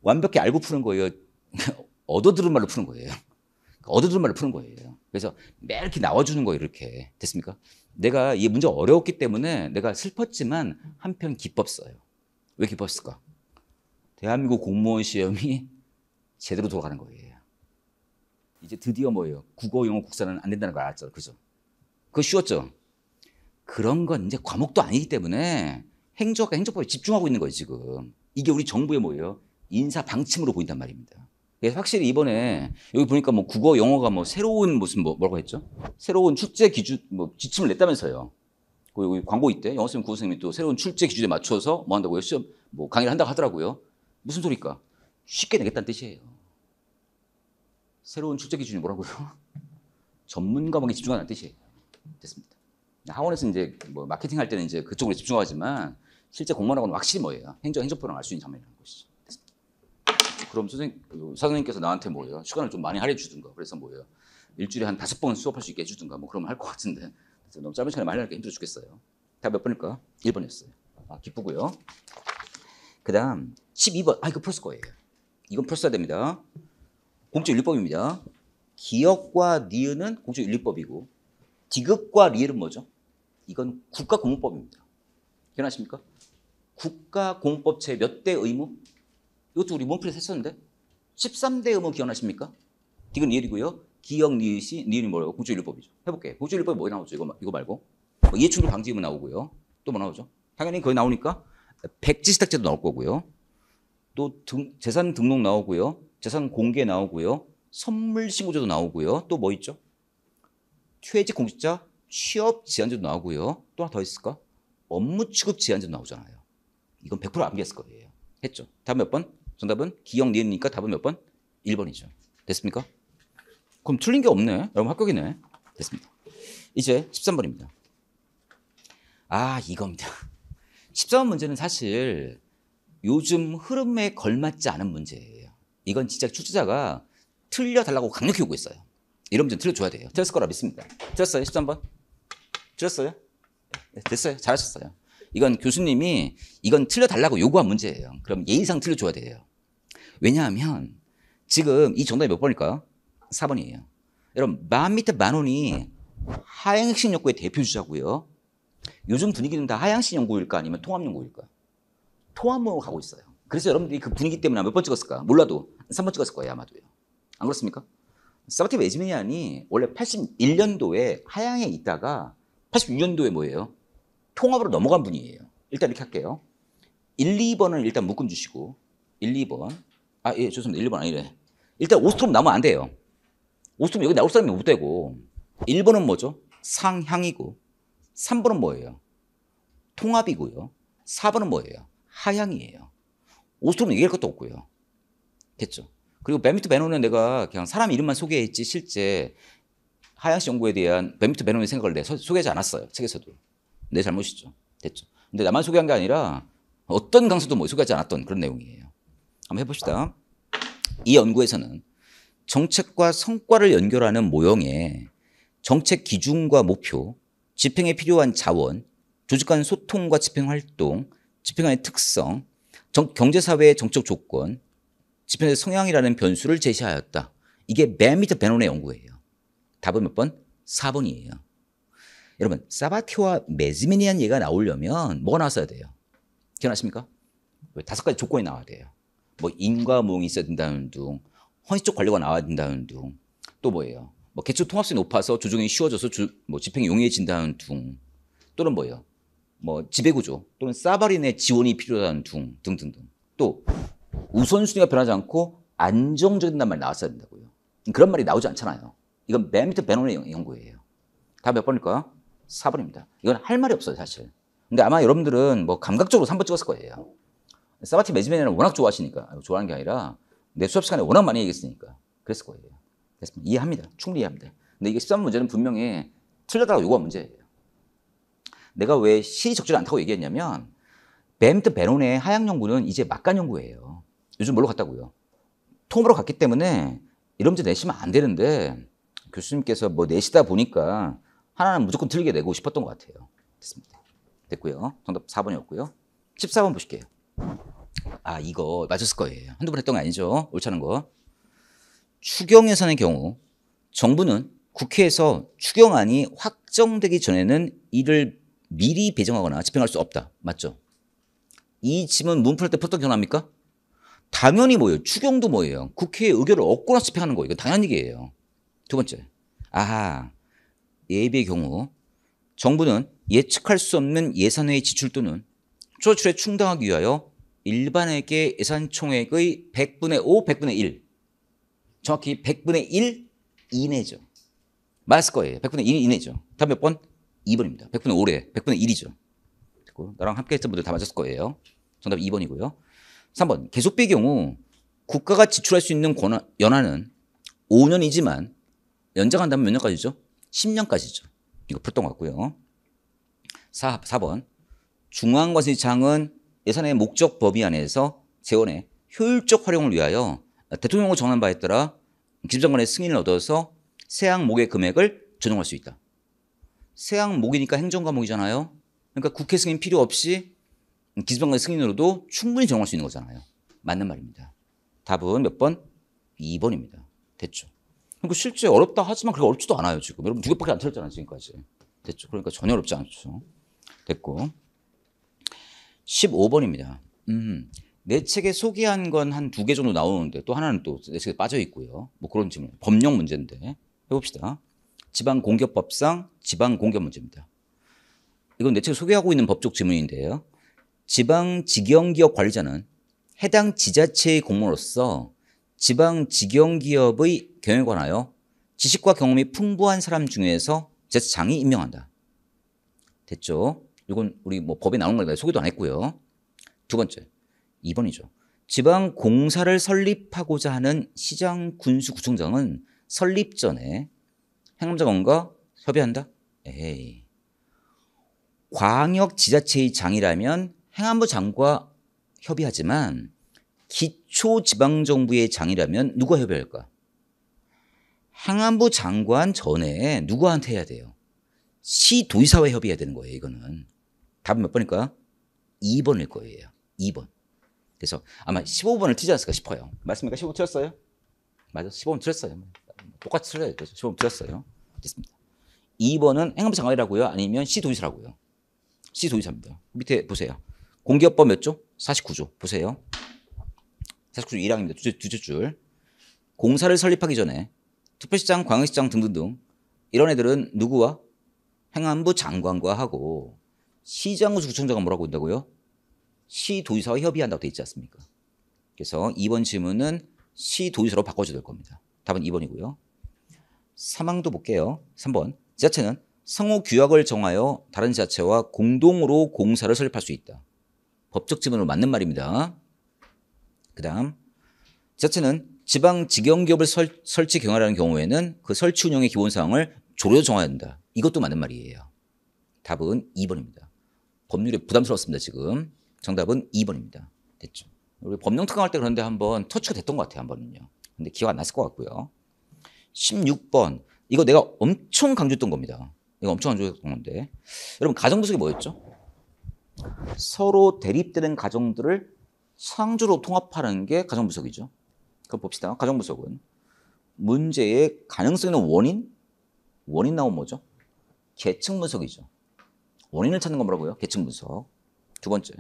완벽히 알고 푸는 거예요. *laughs* 얻어들은 말로 푸는 거예요. 그러니까 얻어들은 말로 푸는 거예요. 그래서 매 이렇게 나와주는 거예요. 이렇게 됐습니까? 내가 이 문제 어려웠기 때문에 내가 슬펐지만 한편 기뻤어요. 왜 기뻤을까? 대한민국 공무원 시험이 제대로 돌아가는 거예요. 이제 드디어 뭐예요? 국어, 영어, 국사는 안 된다는 걸 알았죠. 그죠? 그거 쉬웠죠? 그런 건 이제 과목도 아니기 때문에 행정학과 행정법에 집중하고 있는 거예요, 지금. 이게 우리 정부의 뭐예요? 인사 방침으로 보인단 말입니다. 그래서 확실히 이번에 여기 보니까 뭐 국어, 영어가 뭐 새로운 무슨 뭐, 뭐라고 했죠? 새로운 출제 기준, 뭐 지침을 냈다면서요. 그리고 여기 광고 있대. 영어 선생님, 국어 선생님이 또 새로운 출제 기준에 맞춰서 뭐 한다고요? 시험, 뭐 강의를 한다고 하더라고요. 무슨 소리일까? 쉽게 내겠다는 뜻이에요. 새로운 출제 기준이 뭐라고요? *laughs* 전문 과목에 집중하는 뜻이에요. 됐습니다. 학원에서 이제 뭐 마케팅 할 때는 이제 그쪽으로 집중하지만 실제 공무원하고는 확실히 뭐예요? 행정, 행정부랑 알수 있는 장면이라는 것이죠. 그럼 선생, 그 사장님께서 나한테 뭐예요? 시간을 좀 많이 할애해 주든가. 그래서 뭐예요? 일주일에 한 다섯 번 수업할 수 있게 해주든가. 뭐 그러면 할 것 같은데. 너무 짧은 시간에 많이 하니까 힘들어 죽겠어요. 답몇 번일까? 1번이었어요. 아, 기쁘고요. 그 다음, 12번. 아, 이거 풀었을 거예요. 이건 풀었어야 됩니다. 공적윤리법입니다. 기억과 니은은 공적윤리법이고, 디귿과 리을은 뭐죠? 이건 국가공무법입니다. 기억나십니까? 국가 공법 제몇 대 의무? 이것도 우리 몸풀이에서 했었는데 13대 의무 기억나십니까? 디귿 니엘이고요. 기억 니엘이 니엘이 뭐라고? 공주일법이죠. 해볼게. 뭐 요 공주일법이 뭐 나오죠? 이거 이거 말고 뭐이충돌 방지 의무 나오고요. 또 뭐 나오죠? 당연히 거기 나오니까 백지시탁제도 나올 거고요. 또 등, 재산 등록 나오고요. 재산 공개 나오고요. 선물 신고제도 나오고요. 또 뭐 있죠? 퇴직 공직자 취업 제한제도 나오고요. 또 하나 더 있을까? 업무 취급 제한제도 나오잖아요. 이건 100% 암기했을 거예요. 했죠. 답몇 번? 정답은 기억 니은이니까 답은 몇 번? 1번이죠. 됐습니까? 그럼 틀린 게 없네. 여러분 합격이네. 됐습니다. 이제 13번입니다. 아, 이겁니다. 13번 *laughs* 문제는 사실 요즘 흐름에 걸맞지 않은 문제예요. 이건 진짜 출제자가 틀려달라고 강력히 요구 있어요. 이런 문제 틀려줘야 돼요. 틀렸을 거라 믿습니다. 틀렸어요? 13번? 틀렸어요? 네, 됐어요. 잘하셨어요. 이건 교수님이 이건 틀려달라고 요구한 문제예요. 그럼 예의상 틀려줘야 돼요. 왜냐하면 지금 이 정답이 몇 번일까요? 4번이에요. 여러분, 만 밑에 만 원이 하향핵심 연구의 대표주자고요. 요즘 분위기는 다 하향식 연구일까 아니면 통합 연구일까? 통합으로 가고 있어요. 그래서 여러분들이 그 분위기 때문에 몇 번 찍었을까? 몰라도 3번 찍었을 거예요, 아마도요. 안 그렇습니까? 사바티 베지메니안이 원래 81년도에 하향에 있다가 86년도에 뭐예요? 통합으로 넘어간 분이에요. 일단 이렇게 할게요. 1, 2번은 일단 묶음 주시고 1, 2번 아예 좋습니다. 1, 2번 아니래. 일단 오스트롬 나오면 안 돼요. 오스트롬 여기 나올 사람이 못 되고 1번은 뭐죠? 상향이고 3번은 뭐예요? 통합이고요. 4번은 뭐예요? 하향이에요. 오스트롬은 얘기할 것도 없고요. 됐죠? 그리고 베미트 베노는 내가 그냥 사람 이름만 소개했지 실제 하향식 연구에 대한 베미트 베노의 생각을 내 소개하지 않았어요. 책에서도. 내 잘못이죠. 됐죠. 근데 나만 소개한 게 아니라 어떤 강사도 뭐 소개하지 않았던 그런 내용이에요. 한번 해봅시다. 이 연구에서는 정책과 성과를 연결하는 모형에 정책 기준과 목표, 집행에 필요한 자원, 조직 간 소통과 집행 활동, 집행간의 특성, 정, 경제사회의 정책 조건, 집행의 성향이라는 변수를 제시하였다. 이게 맨 밑에 배논의 연구예요. 답은 몇 번? 4번이에요. 여러분 사바티와 메즈미니안 얘기가 나오려면 뭐가 나왔어야 돼요? 기억나십니까? 다섯 가지 조건이 나와야 돼요. 뭐 인과무응이 있어야 된다는 둥, 헌시적 관료가 나와야 된다는 둥, 또 뭐예요? 뭐 개수 통합성이 높아서 조정이 쉬워져서 주, 뭐 집행이 용이해진다는 둥, 또는 뭐예요? 뭐 지배구조 또는 사바린의 지원이 필요하다는 둥 등등등. 또 우선순위가 변하지 않고 안정적인단 말이 나왔어야 된다고요. 그런 말이 나오지 않잖아요. 이건 맨 밑에 배너의 연구예요. 다 몇 번일까요? 4번입니다. 이건 할 말이 없어요, 사실. 근데 아마 여러분들은 뭐 감각적으로 3번 찍었을 거예요. 사바티 매즈맨을 워낙 좋아하시니까, 좋아하는 게 아니라 내 수업 시간에 워낙 많이 얘기했으니까 그랬을 거예요. 그래서 이해합니다. 충분히 이해합니다. 근데 이게 13문제는 분명히 틀렸다고 요구한 문제예요. 내가 왜시이적절 않다고 얘기했냐면 벤트 베론의 하향 연구는 이제 막간 연구예요. 요즘 뭘로 갔다고요? 통으로 갔기 때문에 이런 문제 내시면 안 되는데 교수님께서 뭐 내시다 보니까 하나는 무조건 들게 내고 싶었던 것 같아요. 됐습니다. 됐고요. 정답 4번이었고요. 14번 보실게요. 아, 이거 맞았을 거예요. 한두 번 했던 거 아니죠? 옳다은 거. 추경 예산의 경우 정부는 국회에서 추경안이 확정되기 전에는 이를 미리 배정하거나 집행할 수 없다. 맞죠? 이 짐은 문풀 때 풀던 결합니까? 당연히 뭐예요? 추경도 뭐예요? 국회의 의결을 얻고 나 집행하는 거예요. 이거 당연한 얘기예요. 두 번째. 아하. 예비의 경우 정부는 예측할 수 없는 예산의 지출 또는 조출에 충당하기 위하여 일반에게 예산 총액의 100분의 5, 100분의 1 정확히 100분의 1 이내죠. 맞을 거예요. 100분의 1 이내죠. 답 몇 번? 2번입니다. 100분의 5래. 100분의 1이죠. 됐고 나랑 함께 했던 분들 다 맞았을 거예요. 정답 2번이고요. 3번 계속비의 경우 국가가 지출할 수 있는 권한, 연한은 5년이지만 연장한다면 몇 년까지죠? 10년까지죠. 이거 풀동 같고요. 4, 4번. 중앙관세청은 예산의 목적 범위 안에서 재원의 효율적 활용을 위하여 대통령으 정한 바에 따라 기술장관의 승인을 얻어서 세 항목의 금액을 조정할 수 있다. 세 항목이니까 행정과목이잖아요. 그러니까 국회 승인 필요 없이 기술장관의 승인으로도 충분히 정할 수 있는 거잖아요. 맞는 말입니다. 답은 몇 번? 2번입니다. 됐죠. 그러니까 실제 어렵다 하지만 그렇게 어렵지도 않아요, 지금. 여러분 두 개밖에 안 틀렸잖아요, 지금까지. 됐죠. 그러니까 전혀 어렵지 않죠. 됐고. 15번입니다. 음. 내 책에 소개한 건 한 두 개 정도 나오는데 또 하나는 또 내 책에 빠져 있고요. 뭐 그런 질문. 법령 문제인데 해봅시다. 지방 공격법상 지방 공격 문제입니다. 이건 내 책에 소개하고 있는 법적 질문인데요 지방 직영기업 관리자는 해당 지자체의 공무로서 원으 지방 직영 기업의 경영에 관하여 지식과 경험이 풍부한 사람 중에서 제스장이 임명한다. 됐죠? 이건 우리 뭐 법에 나온 거니까 소개도 안 했고요. 두 번째, 2번이죠. 지방 공사를 설립하고자 하는 시장 군수 구청장은 설립 전에 행정자원과 협의한다? 에이. 광역 지자체의 장이라면 행안부 장과 협의하지만 기초 지방정부의 장이라면 누가 협의할까? 행안부 장관 전에 누구한테 해야 돼요? 시도의사와 협의해야 되는 거예요, 이거는. 답은 몇 번일까? 2번일 거예요. 2번. 그래서 아마 15번을 틀지 않았을까 싶어요. 맞습니까? 15번 틀렸어요? 맞아. 15번 틀렸어요. 똑같이 틀려야 되죠. 15번 틀렸어요. 됐습니다. 2번은 행안부 장관이라고요? 아니면 시도의사라고요? 시도의사입니다. 밑에 보세요. 공기업법 몇 조? 49조. 보세요. 49조 1항입니다. 두째 둘째 줄. 공사를 설립하기 전에 투표시장, 광역시장 등등등 이런 애들은 누구와? 행안부 장관과 하고 시장구 구청장과 뭐라고 한다고요? 시도의사와 협의한다고 돼 있지 않습니까? 그래서 2번 질문은 시도의사로 바꿔줘야 될 겁니다. 답은 2번이고요. 3망도 볼게요. 3번. 지자체는 성호 규약을 정하여 다른 지자체와 공동으로 공사를 설립할 수 있다. 법적 지문으로 맞는 말입니다. 그다음 지자체는 지방 직영기업을 설, 설치 경화라는 경우에는 그 설치 운영의 기본 사항을 조례로 정해야 된다. 이것도 맞는 말이에요. 답은 2번입니다. 법률에 부담스럽습니다, 지금. 정답은 2번입니다. 됐죠. 우리 법령 특강할 때 그런데 한번 터치가 됐던 것 같아요, 한 번은요. 근데 기억 안 났을 것 같고요. 16번. 이거 내가 엄청 강조했던 겁니다. 이거 엄청 강조했던 건데. 여러분, 가정부속이 뭐였죠? 서로 대립되는 가정들을 상주로 통합하는 게 가정부석이죠. 그거 봅시다. 가정부석은 문제의 가능성 있는 원인? 원인 나온 뭐죠? 계층 분석이죠. 원인을 찾는 건 뭐라고요? 계층 분석. 두 번째,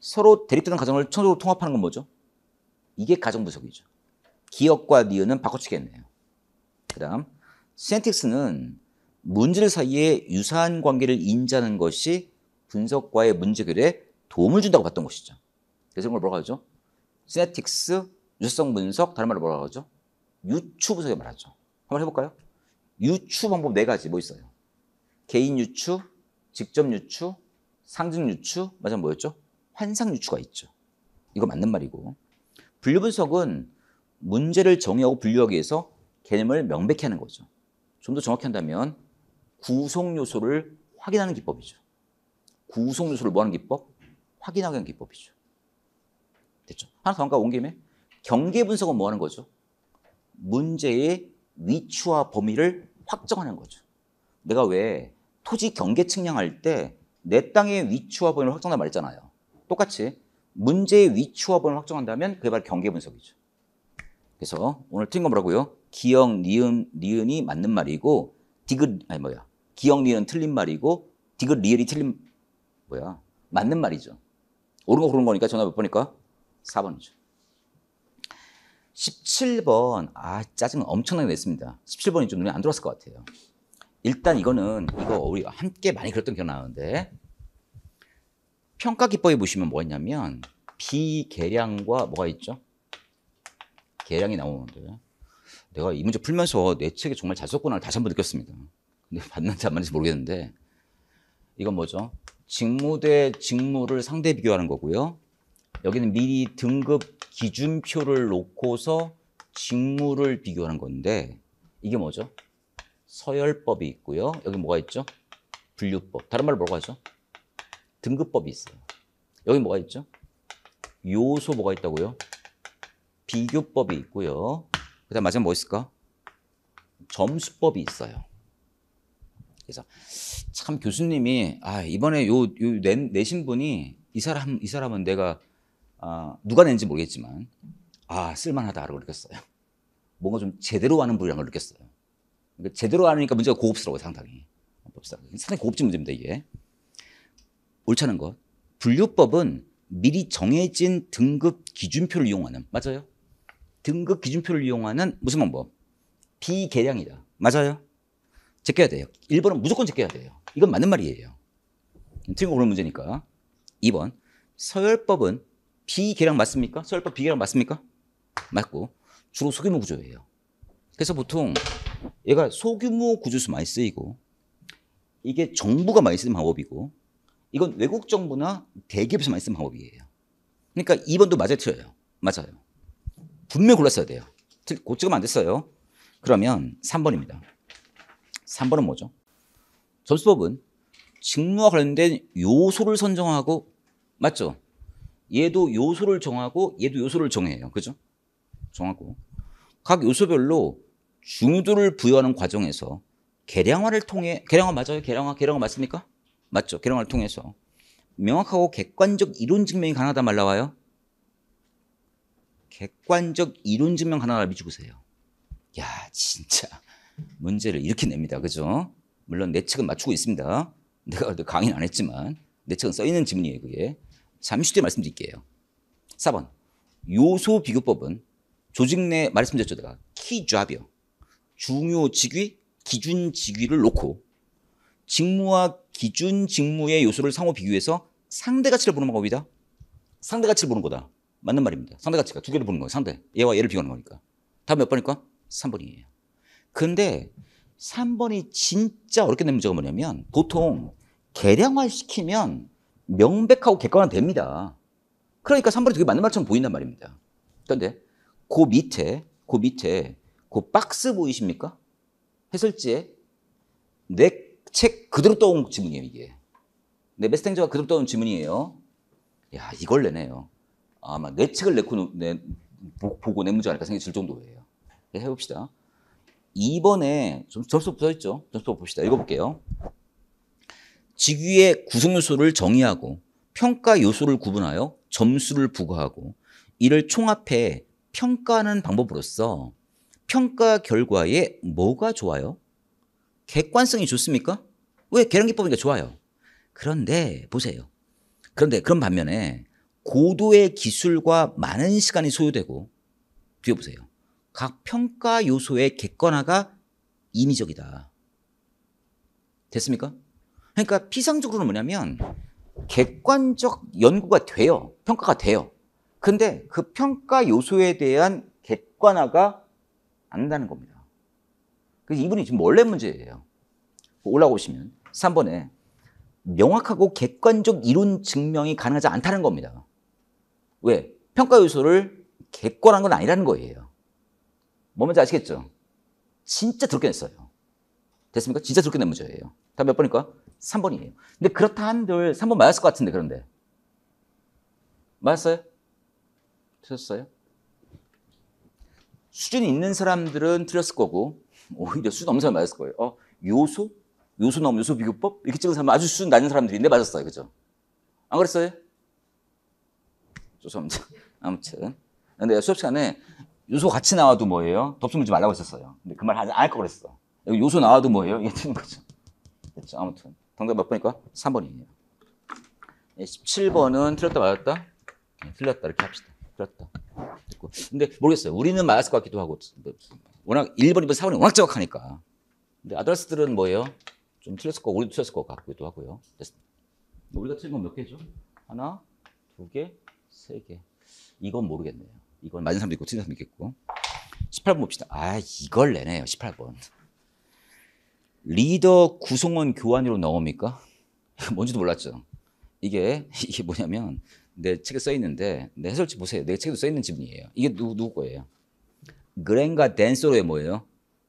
서로 대립되는 가정을 천적으로 통합하는 건 뭐죠? 이게 가정 분석이죠. 기억과 니은은 바꿔치겠네요. 그 다음, 센틱스는 문제들 사이에 유사한 관계를 인지하는 것이 분석과의 문제결에 도움을 준다고 봤던 것이죠. 그래서 이걸 뭐라고 하죠? 시네틱스, 유효성 분석, 다른 말로 뭐라고 하죠? 유추 분석에 말하죠. 한번 해볼까요? 유추 방법 네 가지 뭐 있어요? 개인 유추, 직접 유추, 상징 유추, 맞아 뭐였죠? 환상 유추가 있죠. 이거 맞는 말이고 분류 분석은 문제를 정의하고 분류하기 위해서 개념을 명백히 하는 거죠. 좀 더 정확히 한다면 구성 요소를 확인하는 기법이죠. 구성 요소를 뭐하는 기법? 확인하는 기법이죠. 됐죠. 하나 더 한가 온 김에 경계 분석은 뭐 하는 거죠? 문제의 위치와 범위를 확정하는 거죠. 내가 왜 토지 경계 측량할 때 내 땅의 위치와 범위를 확정한다 말했잖아요. 똑같이 문제의 위치와 범위를 확정한다면 그게 바로 경계 분석이죠. 그래서 오늘 틀린 건 뭐라고요? 기억, 니은, 니은이 맞는 말이고 디귿 아니 뭐야 기억, 니은 틀린 말이고 디귿, 리을이 틀린 뭐야 맞는 말이죠. 옳은 거 그런 거니까 전화 몇 번일까? 4번이죠. 17번, 아, 짜증 엄청나게 냈습니다. 17번이 좀 눈에 안 들어왔을 것 같아요. 일단 이거는, 이거 우리 함께 많이 그렸던 기억 나는데, 평가 기법에 보시면 뭐였냐면, 비계량과 뭐가 있죠? 계량이 나오는데, 내가 이 문제 풀면서 내 책에 정말 잘 썼구나 를 다시 한번 느꼈습니다. 근데 봤는지안봤는지 모르겠는데, 이건 뭐죠? 직무대 직무를 상대 비교하는 거고요. 여기는 미리 등급 기준표를 놓고서 직무를 비교하는 건데 이게 뭐죠? 서열법이 있고요. 여기 뭐가 있죠? 분류법. 다른 말로 뭐라고 하죠? 등급법이 있어요. 여기 뭐가 있죠? 요소 뭐가 있다고요? 비교법이 있고요. 그 다음 마지막 뭐 있을까? 점수법이 있어요. 그래서 참 교수님이 아 이번에 요, 요 내, 내신 분이 이 사람 이 사람은 내가 아, 누가 낸지 모르겠지만 아 쓸만하다라고 느꼈어요. 뭔가 좀 제대로 하는 분이라는 느꼈어요. 그러니까 제대로 하니까 문제가 고급스러워 상당히. 상당히 고급진 문제입니다 이게. 옳다는 것. 분류법은 미리 정해진 등급 기준표를 이용하는 맞아요. 등급 기준표를 이용하는 무슨 방법? 비계량이다. 맞아요. 제껴야 돼요. 1번은 무조건 제껴야 돼요. 이건 맞는 말이에요. 틀린 거고르 문제니까. 2번. 서열법은 비계량 맞습니까? 설열법 비계량 맞습니까? 맞고 주로 소규모 구조예요. 그래서 보통 얘가 소규모 구조수 많이 쓰이고 이게 정부가 많이 쓰는 방법이고 이건 외국 정부나 대기업에서 많이 쓰는 방법이에요. 그러니까 2번도 맞아요, 틀려요. 맞아요. 분명히 골랐어야 돼요. 고치가안 됐어요. 그러면 3번입니다. 3번은 뭐죠? 점수법은 직무와 관련된 요소를 선정하고 맞죠? 얘도 요소를 정하고 얘도 요소를 정해요. 그죠? 정하고 각 요소별로 중도를 부여하는 과정에서 계량화를 통해 계량화 맞아요? 계량화 계량화 맞습니까? 맞죠? 계량화를 통해서 명확하고 객관적 이론 증명이 가능하다 말 나와요. 객관적 이론 증명 하나를 미주고세요. 야, 진짜 문제를 이렇게 냅니다. 그죠? 물론 내 책은 맞추고 있습니다. 내가 강의는 안 했지만 내 책은 써 있는 지문이에요, 그게. 잠시 뒤에 말씀드릴게요. 4번. 요소 비교법은 조직 내 말씀드렸죠. 내가 키조합이요. 중요 직위, 기준 직위를 놓고 직무와 기준 직무의 요소를 상호 비교해서 상대 가치를 보는 방법이다. 상대 가치를 보는 거다. 맞는 말입니다. 상대 가치가 두 개를 보는 거예요. 상대. 얘와 얘를 비교하는 거니까. 다음 몇 번일까? 3번이에요. 근데 3번이 진짜 어렵게 된 문제가 뭐냐면 보통 개량화시키면 명백하고 객관화됩니다. 그러니까 3번이 되게 맞는 말처럼 보인단 말입니다. 그런데 그 밑에, 그 밑에 그 박스 보이십니까? 해설지에 내 책 그대로 떠온 지문이에요, 이게. 내 메스탱저가 그대로 떠온 지문이에요. 야, 이걸 내네요. 아마 내 책을 내고, 내, 보고 내 문제 아닐까 생각이 들 정도예요. 예, 해봅시다. 2번에 점수부터 있죠? 점수 봅시다. 읽어볼게요. 직위의 구성 요소를 정의하고 평가 요소를 구분하여 점수를 부과하고 이를 총합해 평가하는 방법으로써 평가 결과에 뭐가 좋아요? 객관성이 좋습니까? 왜 계량기법이니까 좋아요. 그런데 보세요. 그런데 그런 반면에 고도의 기술과 많은 시간이 소요되고 뒤에 보세요. 각 평가 요소의 객관화가 인위적이다. 됐습니까? 그러니까 피상적으로는 뭐냐면 객관적 연구가 돼요. 평가가 돼요. 근데 그 평가 요소에 대한 객관화가 안 된다는 겁니다. 그래서 이분이 지금 원래 문제예요. 올라오시면 3번에 명확하고 객관적 이론 증명이 가능하지 않다는 겁니다. 왜? 평가 요소를 객관한 건 아니라는 거예요. 뭔지 아시겠죠? 진짜 드럽게 냈어요. 됐습니까? 진짜 드럽게 낸 문제예요. 다음 몇 번일까? 3번이에요. 근데 그렇다 한들 3번 맞았을 것 같은데 그런데. 맞았어요? 틀렸어요? 수준이 있는 사람들은 틀렸을 거고 오히려 수준 없는 사람 맞았을 거예요. 어, 요소? 요소 나오면 요소 비교법? 이렇게 찍은 사람 아주 수준 낮은 사람들인데 맞았어요. 그죠? 안 그랬어요? 죄송합니다. *laughs* 아무튼. 근데 수업 시간에 요소 같이 나와도 뭐예요? 덥수 물지 말라고 했었어요. 근데 그 말 안할거 그랬어. 요소 나와도 뭐예요? 이게 되는 거죠. 됐죠. 아무튼. 정답 몇 번일까? 3번이에요. 17번은 예, 틀렸다 맞았다? 예, 틀렸다 이렇게 합시다. 틀렸다. 됐고. 근데 모르겠어요. 우리는 맞았을 것 같기도 하고 워낙 1번, 2번, 4번이 워낙 정확하니까. 근데 아더스들은 뭐예요? 좀 틀렸을 것같고 우리도 틀렸을 것 같기도 하고요. 됐습니다. 뭐 우리가 틀린 건 몇 개죠? 하나, 두 개, 세 개. 이건 모르겠네요. 이건 맞은 사람도 있고 틀린 사람도 있겠고. 18번 봅시다. 아, 이걸 내네요. 18번. 리더 구성원 교환으로 나옵니까? *laughs* 뭔지도 몰랐죠. 이게 이게 뭐냐면 내 책에 써 있는데 내 해설집 보세요. 내 책에도 써 있는 지문이에요. 이게 누구 누구 거예요? 그랜과 댄서로의 뭐예요?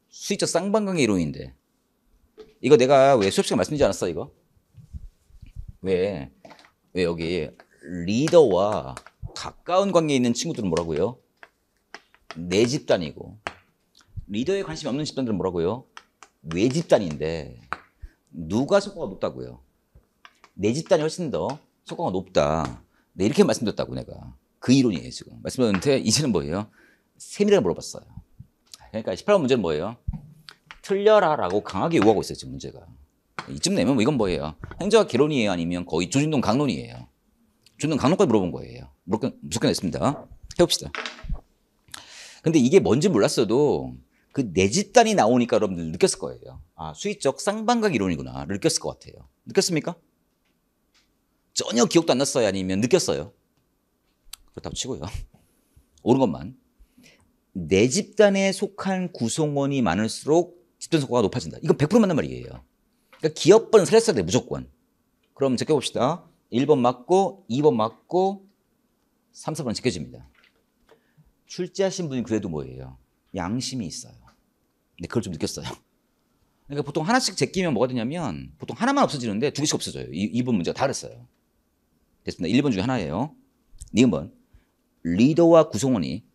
스위적 쌍방강의 이론인데 이거 내가 왜 수업 시간 말씀드리지 않았어 이거? 왜? 왜 여기 리더와 가까운 관계에 있는 친구들은 뭐라고요? 내 집단이고 리더에 관심이 없는 집단들은 뭐라고요? 외 집단인데 누가 속도가 높다고요? 내 집단이 훨씬 더 속도가 높다. 네, 이렇게 말씀드렸다고 내가 그 이론이에요 지금 말씀드렸는데 이제는 뭐예요? 세밀하게 물어봤어요. 그러니까 18번 문제는 뭐예요? 틀려라라고 강하게 요구하고 있어요 지금 문제가. 이쯤 내면 뭐 이건 뭐예요? 행자가 개론이에요 아니면 거의 조진동 강론이에요. 조진동 강론까지 물어본 거예요. 무섭게, 무섭게 냈습니다. 해봅시다. 근데 이게 뭔지 몰랐어도 그 내집단이 나오니까 여러분들 느꼈을 거예요. 아, 수익적 쌍방각 이론이구나. 느꼈을 것 같아요. 느꼈습니까? 전혀 기억도 안 났어요? 아니면 느꼈어요? 그렇다고 치고요. *laughs* 옳은 것만. 내 집단에 속한 구성원이 많을수록 집단 속도가 높아진다. 이건 100% 맞는 말이에요. 그러니까 기업번은 살렸어야 돼, 무조건. 그럼 적혀봅시다. 1번 맞고, 2번 맞고, 3, 4번 지켜집니다. 출제하신 분이 그래도 뭐예요? 양심이 있어요. 근 네, 그걸 좀 느꼈어요. 그러니까 보통 하나씩 제끼면 뭐가 되냐면 보통 하나만 없어지는데 두 개씩 없어져요. 이, 2 문제가 다랬어요 됐습니다. 1번 중에 하나예요. 2번. 리더와 구성원이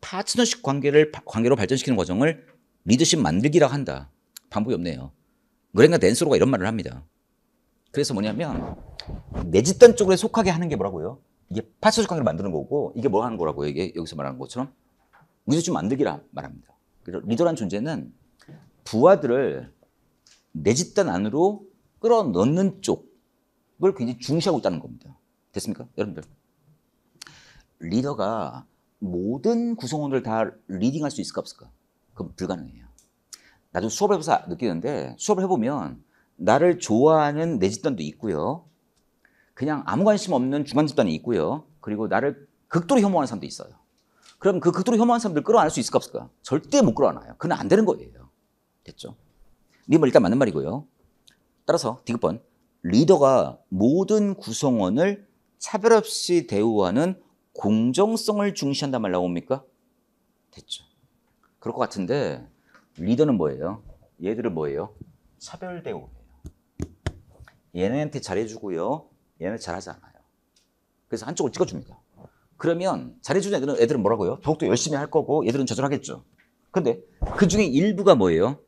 파트너십 관계를 관계로 발전시키는 과정을 리더십 만들기라고 한다. 방법이 없네요. 그러니까 댄스로가 이런 말을 합니다. 그래서 뭐냐면 내집단 쪽으로 속하게 하는 게 뭐라고요? 이게 파트너십 관계를 만드는 거고 이게 뭐 하는 거라고요? 이게 여기서 말하는 것처럼 리더십 만들기라 말합니다. 리더란 존재는 부하들을 내 집단 안으로 끌어넣는 쪽을 굉장히 중시하고 있다는 겁니다. 됐습니까? 여러분들. 리더가 모든 구성원을 다 리딩할 수 있을까 없을까? 그건 불가능해요. 나도 수업을 해서 느끼는데 수업을 해보면 나를 좋아하는 내 집단도 있고요. 그냥 아무 관심 없는 중간 집단이 있고요. 그리고 나를 극도로 혐오하는 사람도 있어요. 그럼 그 극도로 혐오한 사람들 끌어안을 수 있을까 없을까? 절대 못 끌어안아요. 그건 안 되는 거예요. 됐죠? 리말 네 일단 맞는 말이고요. 따라서 디귿번 리더가 모든 구성원을 차별 없이 대우하는 공정성을 중시한다 말 나옵니까? 됐죠. 그럴 것 같은데 리더는 뭐예요? 얘들은 뭐예요? 차별 대우예요. 얘네한테 잘해주고요. 얘네 잘하지 않아요. 그래서 한쪽을 찍어줍니다. 그러면 잘해주는 애들은, 애들은 뭐라고요? 더욱더 열심히 할 거고 얘들은 저절 하겠죠. 근데 그 중에 일부가 뭐예요?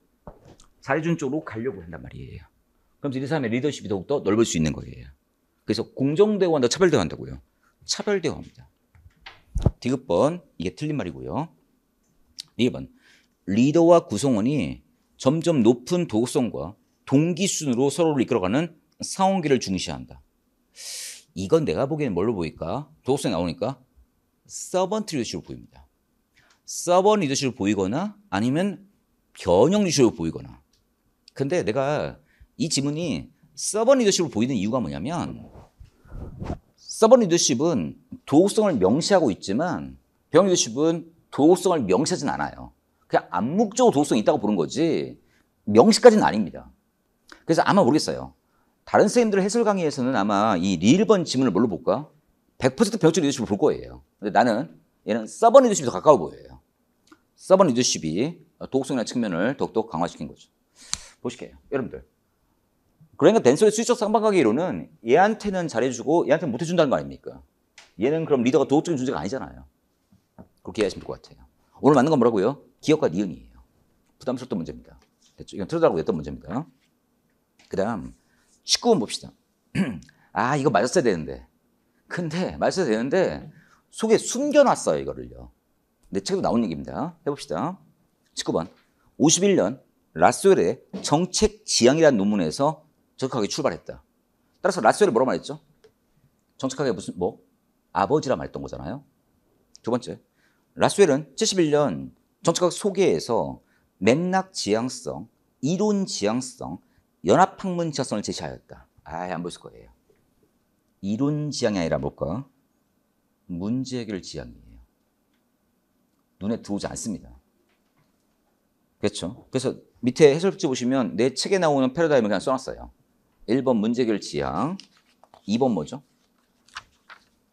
잘해주 쪽으로 가려고 한단 말이에요. 그럼 이 사람의 리더십이 더욱더 넓을 수 있는 거예요. 그래서 공정대우한다, 차별대우한다고요. 차별대우합니다. 디귿번 이게 틀린 말이고요. 네번 리더와 구성원이 점점 높은 도구성과 동기 수으로 서로를 이끌어가는 상원기를 중시한다. 이건 내가 보기에는 뭘로 보일까? 도덕성이 나오니까 서번트 리더십으로 보입니다. 서번 리더십으로 보이거나 아니면 변형 리더십으로 보이거나. 근데 내가 이 지문이 서번 리더십으로 보이는 이유가 뭐냐면 서번 리더십은 도덕성을 명시하고 있지만 변형 리더십은 도덕성을 명시하진 않아요. 그냥 암묵적으로 도덕성이 있다고 보는 거지 명시까지는 아닙니다. 그래서 아마 모르겠어요. 다른 선생님들 해설 강의에서는 아마 이 리일번 지문을 뭘로 볼까? 100% 벽지 리더십을 볼 거예요. 근데 나는 얘는 서번 리더십이 더 가까워 보여요. 서번 리더십이 독성이나 측면을 더욱더 강화시킨 거죠. 보실게요. 여러분들. 그러니까 댄서의 수직적 쌍방각관이로는 얘한테는 잘해주고 얘한테는 못해준다는 거 아닙니까? 얘는 그럼 리더가 도덕적인 존재가 아니잖아요. 그렇게 이해하시면 될 것 같아요. 오늘 만든 건 뭐라고요? 기억과 니은이에요. 부담스럽던 문제입니다. 됐죠? 이건 틀어달라고 했던 문제입니다. 그 다음 19번 봅시다. *clears throat* 아, 이거 맞았어야 되는데. 근데, 맞았어야 되는데, 속에 숨겨놨어요, 이거를요. 내 책에도 나온 얘기입니다. 해봅시다. 19번. 51년 라스웰의 정책 지향이라는 논문에서 적극하게 출발했다. 따라서 라스웰이 뭐라 고 말했죠? 정책학의 무슨, 뭐? 아버지라 말했던 거잖아요. 두 번째. 라스웰은 71년 정책학 소개에서 맥락 지향성, 이론 지향성, 연합학문 지향성을 제시하였다. 아안 보실 거예요. 이론 지향이 아니라 뭘까? 문제 해결 지향이에요. 눈에 들어오지 않습니다. 그렇죠? 그래서 밑에 해설지 보시면 내 책에 나오는 패러다임을 그냥 써놨어요. 1번 문제 해결 지향, 2번 뭐죠?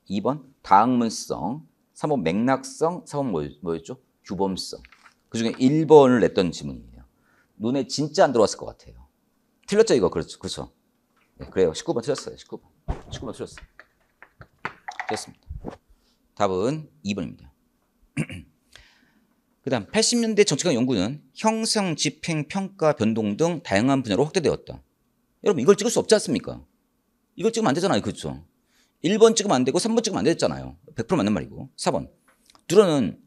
2번 다학문성, 3번 맥락성, 4번 뭐, 뭐였죠? 규범성. 그중에 1번을 냈던 지문이에요. 눈에 진짜 안 들어왔을 것 같아요. 틀렸죠, 이거. 그렇죠. 그렇죠. 네, 그래요. 19번 틀렸어요. 19번. 19번 틀렸어요. 됐습니다. 답은 2번입니다. 그 다음 80년대 정치권 연구는 형성, 집행, 평가, 변동 등 다양한 분야로 확대되었다. 여러분 이걸 찍을 수 없지 않습니까? 이걸 찍으면 안 되잖아요. 그렇죠? 1번 찍으면 안 되고 3번 찍으면 안 됐잖아요. 100% 맞는 말이고. 4번. 둘러는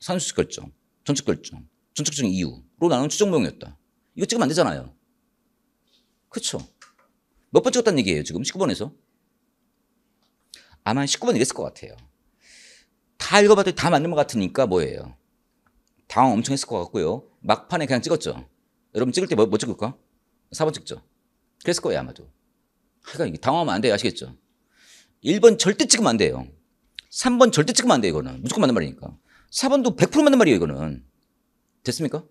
산수식 결정, 정책 결정, 정책적인 이유로 나는 추정 모형이었다. 이거 찍으면 안 되잖아요. 그렇죠. 몇 번 찍었다는 얘기예요, 지금 19번에서. 아마 19번 이랬을 것 같아요. 다 읽어봤더니 다 맞는 것 같으니까 뭐예요. 당황 엄청 했을 것 같고요. 막판에 그냥 찍었죠. 여러분 찍을 때 뭐, 뭐 찍을까? 4번 찍죠. 그랬을 거예요, 아마도. 하여간 당황하면 안 돼요, 아시겠죠? 1번 절대 찍으면 안 돼요. 3번 절대 찍으면 안 돼요, 이거는. 무조건 맞는 말이니까. 4번도 100% 맞는 말이에요, 이거는. 됐습니까?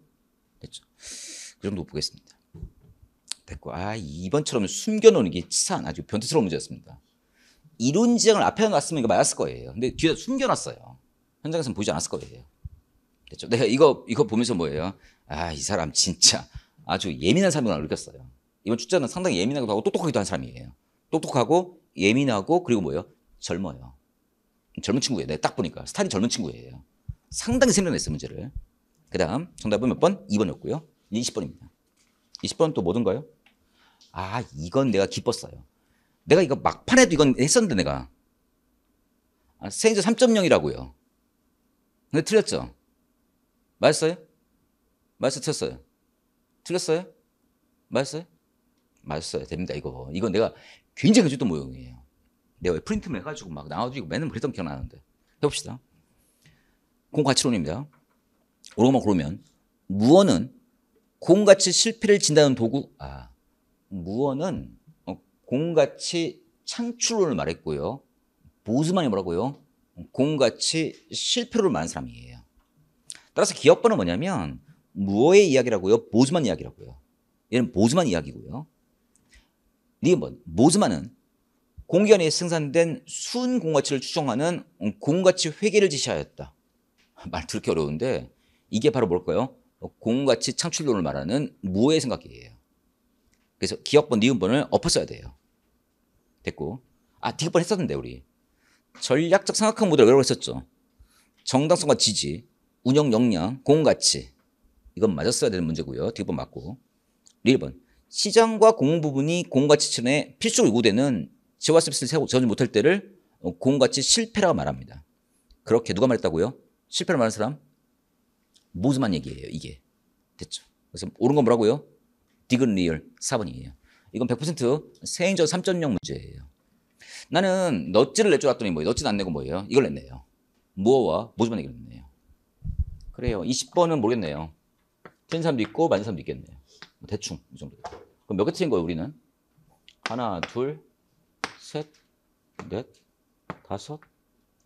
됐죠. 그 정도 보겠습니다. 됐고 아 이번처럼 숨겨놓는 게 치사한 아주 변태스러운 문제였습니다. 이론 지향을 앞에 놨으면 이거 맞았을 거예요. 근데 뒤에 숨겨놨어요. 현장에서는 보지 않았을 거예요. 됐죠? 내가 이거 이거 보면서 뭐예요? 아이 사람 진짜 아주 예민한 사람이구 느꼈어요. 이번 출자는 상당히 예민하기도 하고 똑똑하기도 한 사람이에요. 똑똑하고 예민하고 그리고 뭐예요? 젊어요. 젊은 친구예요. 내가 딱 보니까 스타일이 젊은 친구예요. 상당히 세련했어요 문제를. 그다음 정답은 몇 번? 2번이었고요. 20번입니다. 20번 또 뭐든가요? 아, 이건 내가 기뻤어요. 내가 이거 막판에도 이건 했었는데 내가. 아, 세인저 3.0이라고요. 근데 틀렸죠? 맞았어요? 맞았어요? 틀렸어요? 틀렸어요? 맞았어요? 맞았어요. 됩니다, 이거. 이건 내가 굉장히 해줬던 모형이에요. 내가 왜 프린트만 해가지고 막 나와주고 맨날 그랬던 기억나는데. 해봅시다. 공과치론입니다오로만 그러면 무언은 공가치 실패를 진다는 도구, 아, 무언은 어, 공같이 창출을 말했고요. 보즈만이 뭐라고요? 공같이 실패를 말한 사람이에요. 따라서 기업번은 뭐냐면 무어의 이야기라고요. 보즈만 이야기라고요. 얘는 보즈만 이야기고요. 이게 뭐? 보즈만은 공기 안에 생산된 순 공가치를 추정하는 공가치 회계를 지시하였다. *laughs* 말 듣기 어려운데 이게 바로 뭘까요? 공가치 창출론을 말하는 무어의 생각이에요. 그래서 기억번, 니은번을 엎었어야 돼요. 됐고. 아, 디귿번 했었는데, 우리. 전략적 삼각형 모델 외우고 했었죠. 정당성과 지지, 운영 역량, 공가치. 이건 맞았어야 되는 문제고요. 디귿번 맞고. 리번 시장과 공 부분이 공가치 측에 필수로 요구되는 지와 서비스를 제공하지 못할 때를 공가치 실패라고 말합니다. 그렇게 누가 말했다고요? 실패를 말한 사람? 모즈만 얘기예요, 이게. 됐죠. 그래서 옳은 건 뭐라고요? 디귿 리얼 4번이에요. 이건 100% 세인저 3.0 문제예요. 나는 넛지를 낼줄왔더니 뭐예요? 넛지는 안 내고 뭐예요? 이걸 냈네요. 무어와 모주만 얘기를 냈네요. 그래요. 20번은 모르겠네요. 틀린 사람도 있고 맞은 사람도 있겠네요. 뭐 대충 이 정도. 그럼 몇개 틀린 거예요 우리는? 하나, 둘, 셋, 넷, 다섯,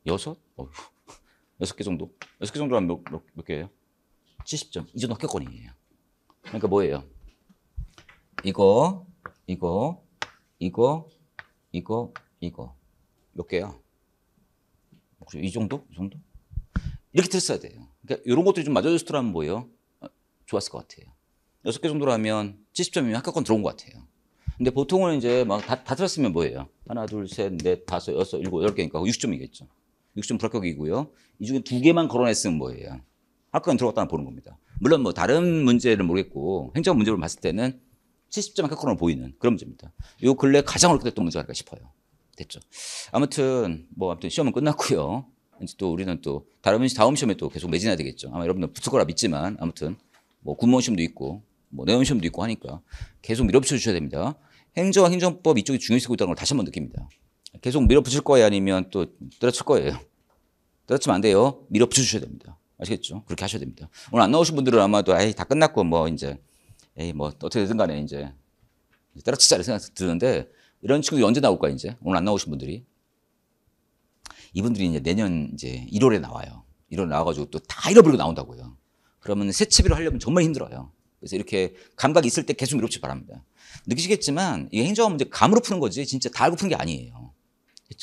여섯? 어휴, *laughs* 여섯 개 정도? 여섯 개 정도라면 몇, 몇, 몇 개예요? 70점. 이 정도 합격권이에요. 그러니까 뭐예요? 이거, 이거, 이거, 이거, 이거. 몇 개야? 이 정도? 이 정도? 이렇게 들었어야 돼요. 그러니까 이런 것들이 좀 맞아줬더라면 뭐예요? 어, 좋았을 것 같아요. 여섯 개 정도라면 70점이면 학격권 들어온 것 같아요. 근데 보통은 이제 막 다, 다 들었으면 뭐예요? 하나, 둘, 셋, 넷, 다섯, 여섯, 일곱, 여덟 개니까 60점이겠죠. 60점 불합격이고요. 이 중에 두 개만 걸어냈으면 뭐예요? 학격권 들어갔다는 보는 겁니다. 물론 뭐 다른 문제를 모르겠고 행정 문제를 봤을 때는 70점 안팎으로 보이는 그런 문제입니다. 요 근래 가장 어렵게 됐던 문제가 아닐까 싶어요. 됐죠. 아무튼 뭐 아무튼 시험은 끝났고요. 이제 또 우리는 또 다른 다음 시험에 또 계속 매진해야 되겠죠. 아마 여러분들 붙을 거라 믿지만 아무튼 뭐 군무원 시험도 있고 뭐 내원 시험도 있고 하니까 계속 밀어붙여 주셔야 됩니다. 행정과 행정법 이쪽이 중요시 쓰고 있다는 걸 다시 한번 느낍니다. 계속 밀어붙일 거예요 아니면 또 때려칠 거예요. 때려치면 안 돼요. 밀어붙여 주셔야 됩니다. 아시겠죠? 그렇게 하셔야 됩니다. 오늘 안 나오신 분들은 아마도 아예 다 끝났고 뭐 이제 에이 뭐 어떻게든 되 간에 이제 때려치자 이렇게 생각 드는데 이런 친구들이 언제 나올까 이제 오늘 안 나오신 분들이 이분들이 이제 내년 이제 1월에 나와요. 1월에 나와가지고 또 다 잃어버리고 나온다고요. 그러면 새 채비를 하려면 정말 힘들어요. 그래서 이렇게 감각이 있을 때 계속 이어붙 바랍니다. 느끼시겠지만 이 행정화 문제 감으로 푸는 거지 진짜 다 알고 푸는 게 아니에요.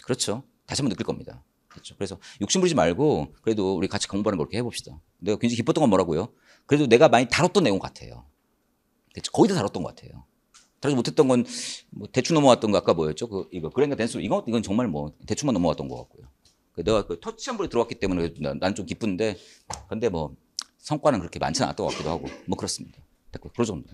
그렇죠. 다시 한번 느낄 겁니다. 그렇죠. 그래서 욕심부리지 말고 그래도 우리 같이 공부하는 걸 이렇게 해봅시다. 내가 굉장히 기뻤던 건 뭐라고요? 그래도 내가 많이 다뤘던 내용 같아요. 거의 다 다뤘던 것 같아요. 다루지 못했던 건 뭐 대충 넘어왔던 거 아까 뭐였죠? 그 이거 그랜가 댄스 이건 이건 정말 뭐 대충만 넘어왔던 것 같고요. 그 내가 그 터치 한번에 들어왔기 때문에 난 좀 기쁜데 근데 뭐 성과는 그렇게 많지는 않았던 것 같기도 하고 뭐 그렇습니다. 됐고 그런 정도.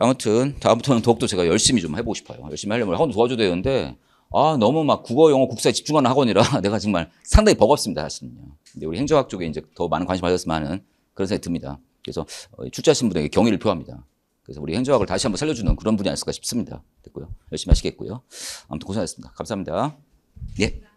아무튼 다음부터는 더욱더 제가 열심히 좀 해보고 싶어요. 열심히 하려면 학원 도와줘야 되는데 아 너무 막 국어, 영어, 국사에 집중하는 학원이라 *laughs* 내가 정말 상당히 버겁습니다 사실은요. 근데 우리 행정학 쪽에 이제 더 많은 관심 가졌으면 하는 그런 생각이 듭니다. 그래서 어, 출제하신 분에게 경의를 표합니다. 그래서 우리 행정학을 다시 한번 살려주는 그런 분이 아닐까 싶습니다. 됐고요. 열심히 하시겠고요. 아무튼 고생하셨습니다. 감사합니다. 예.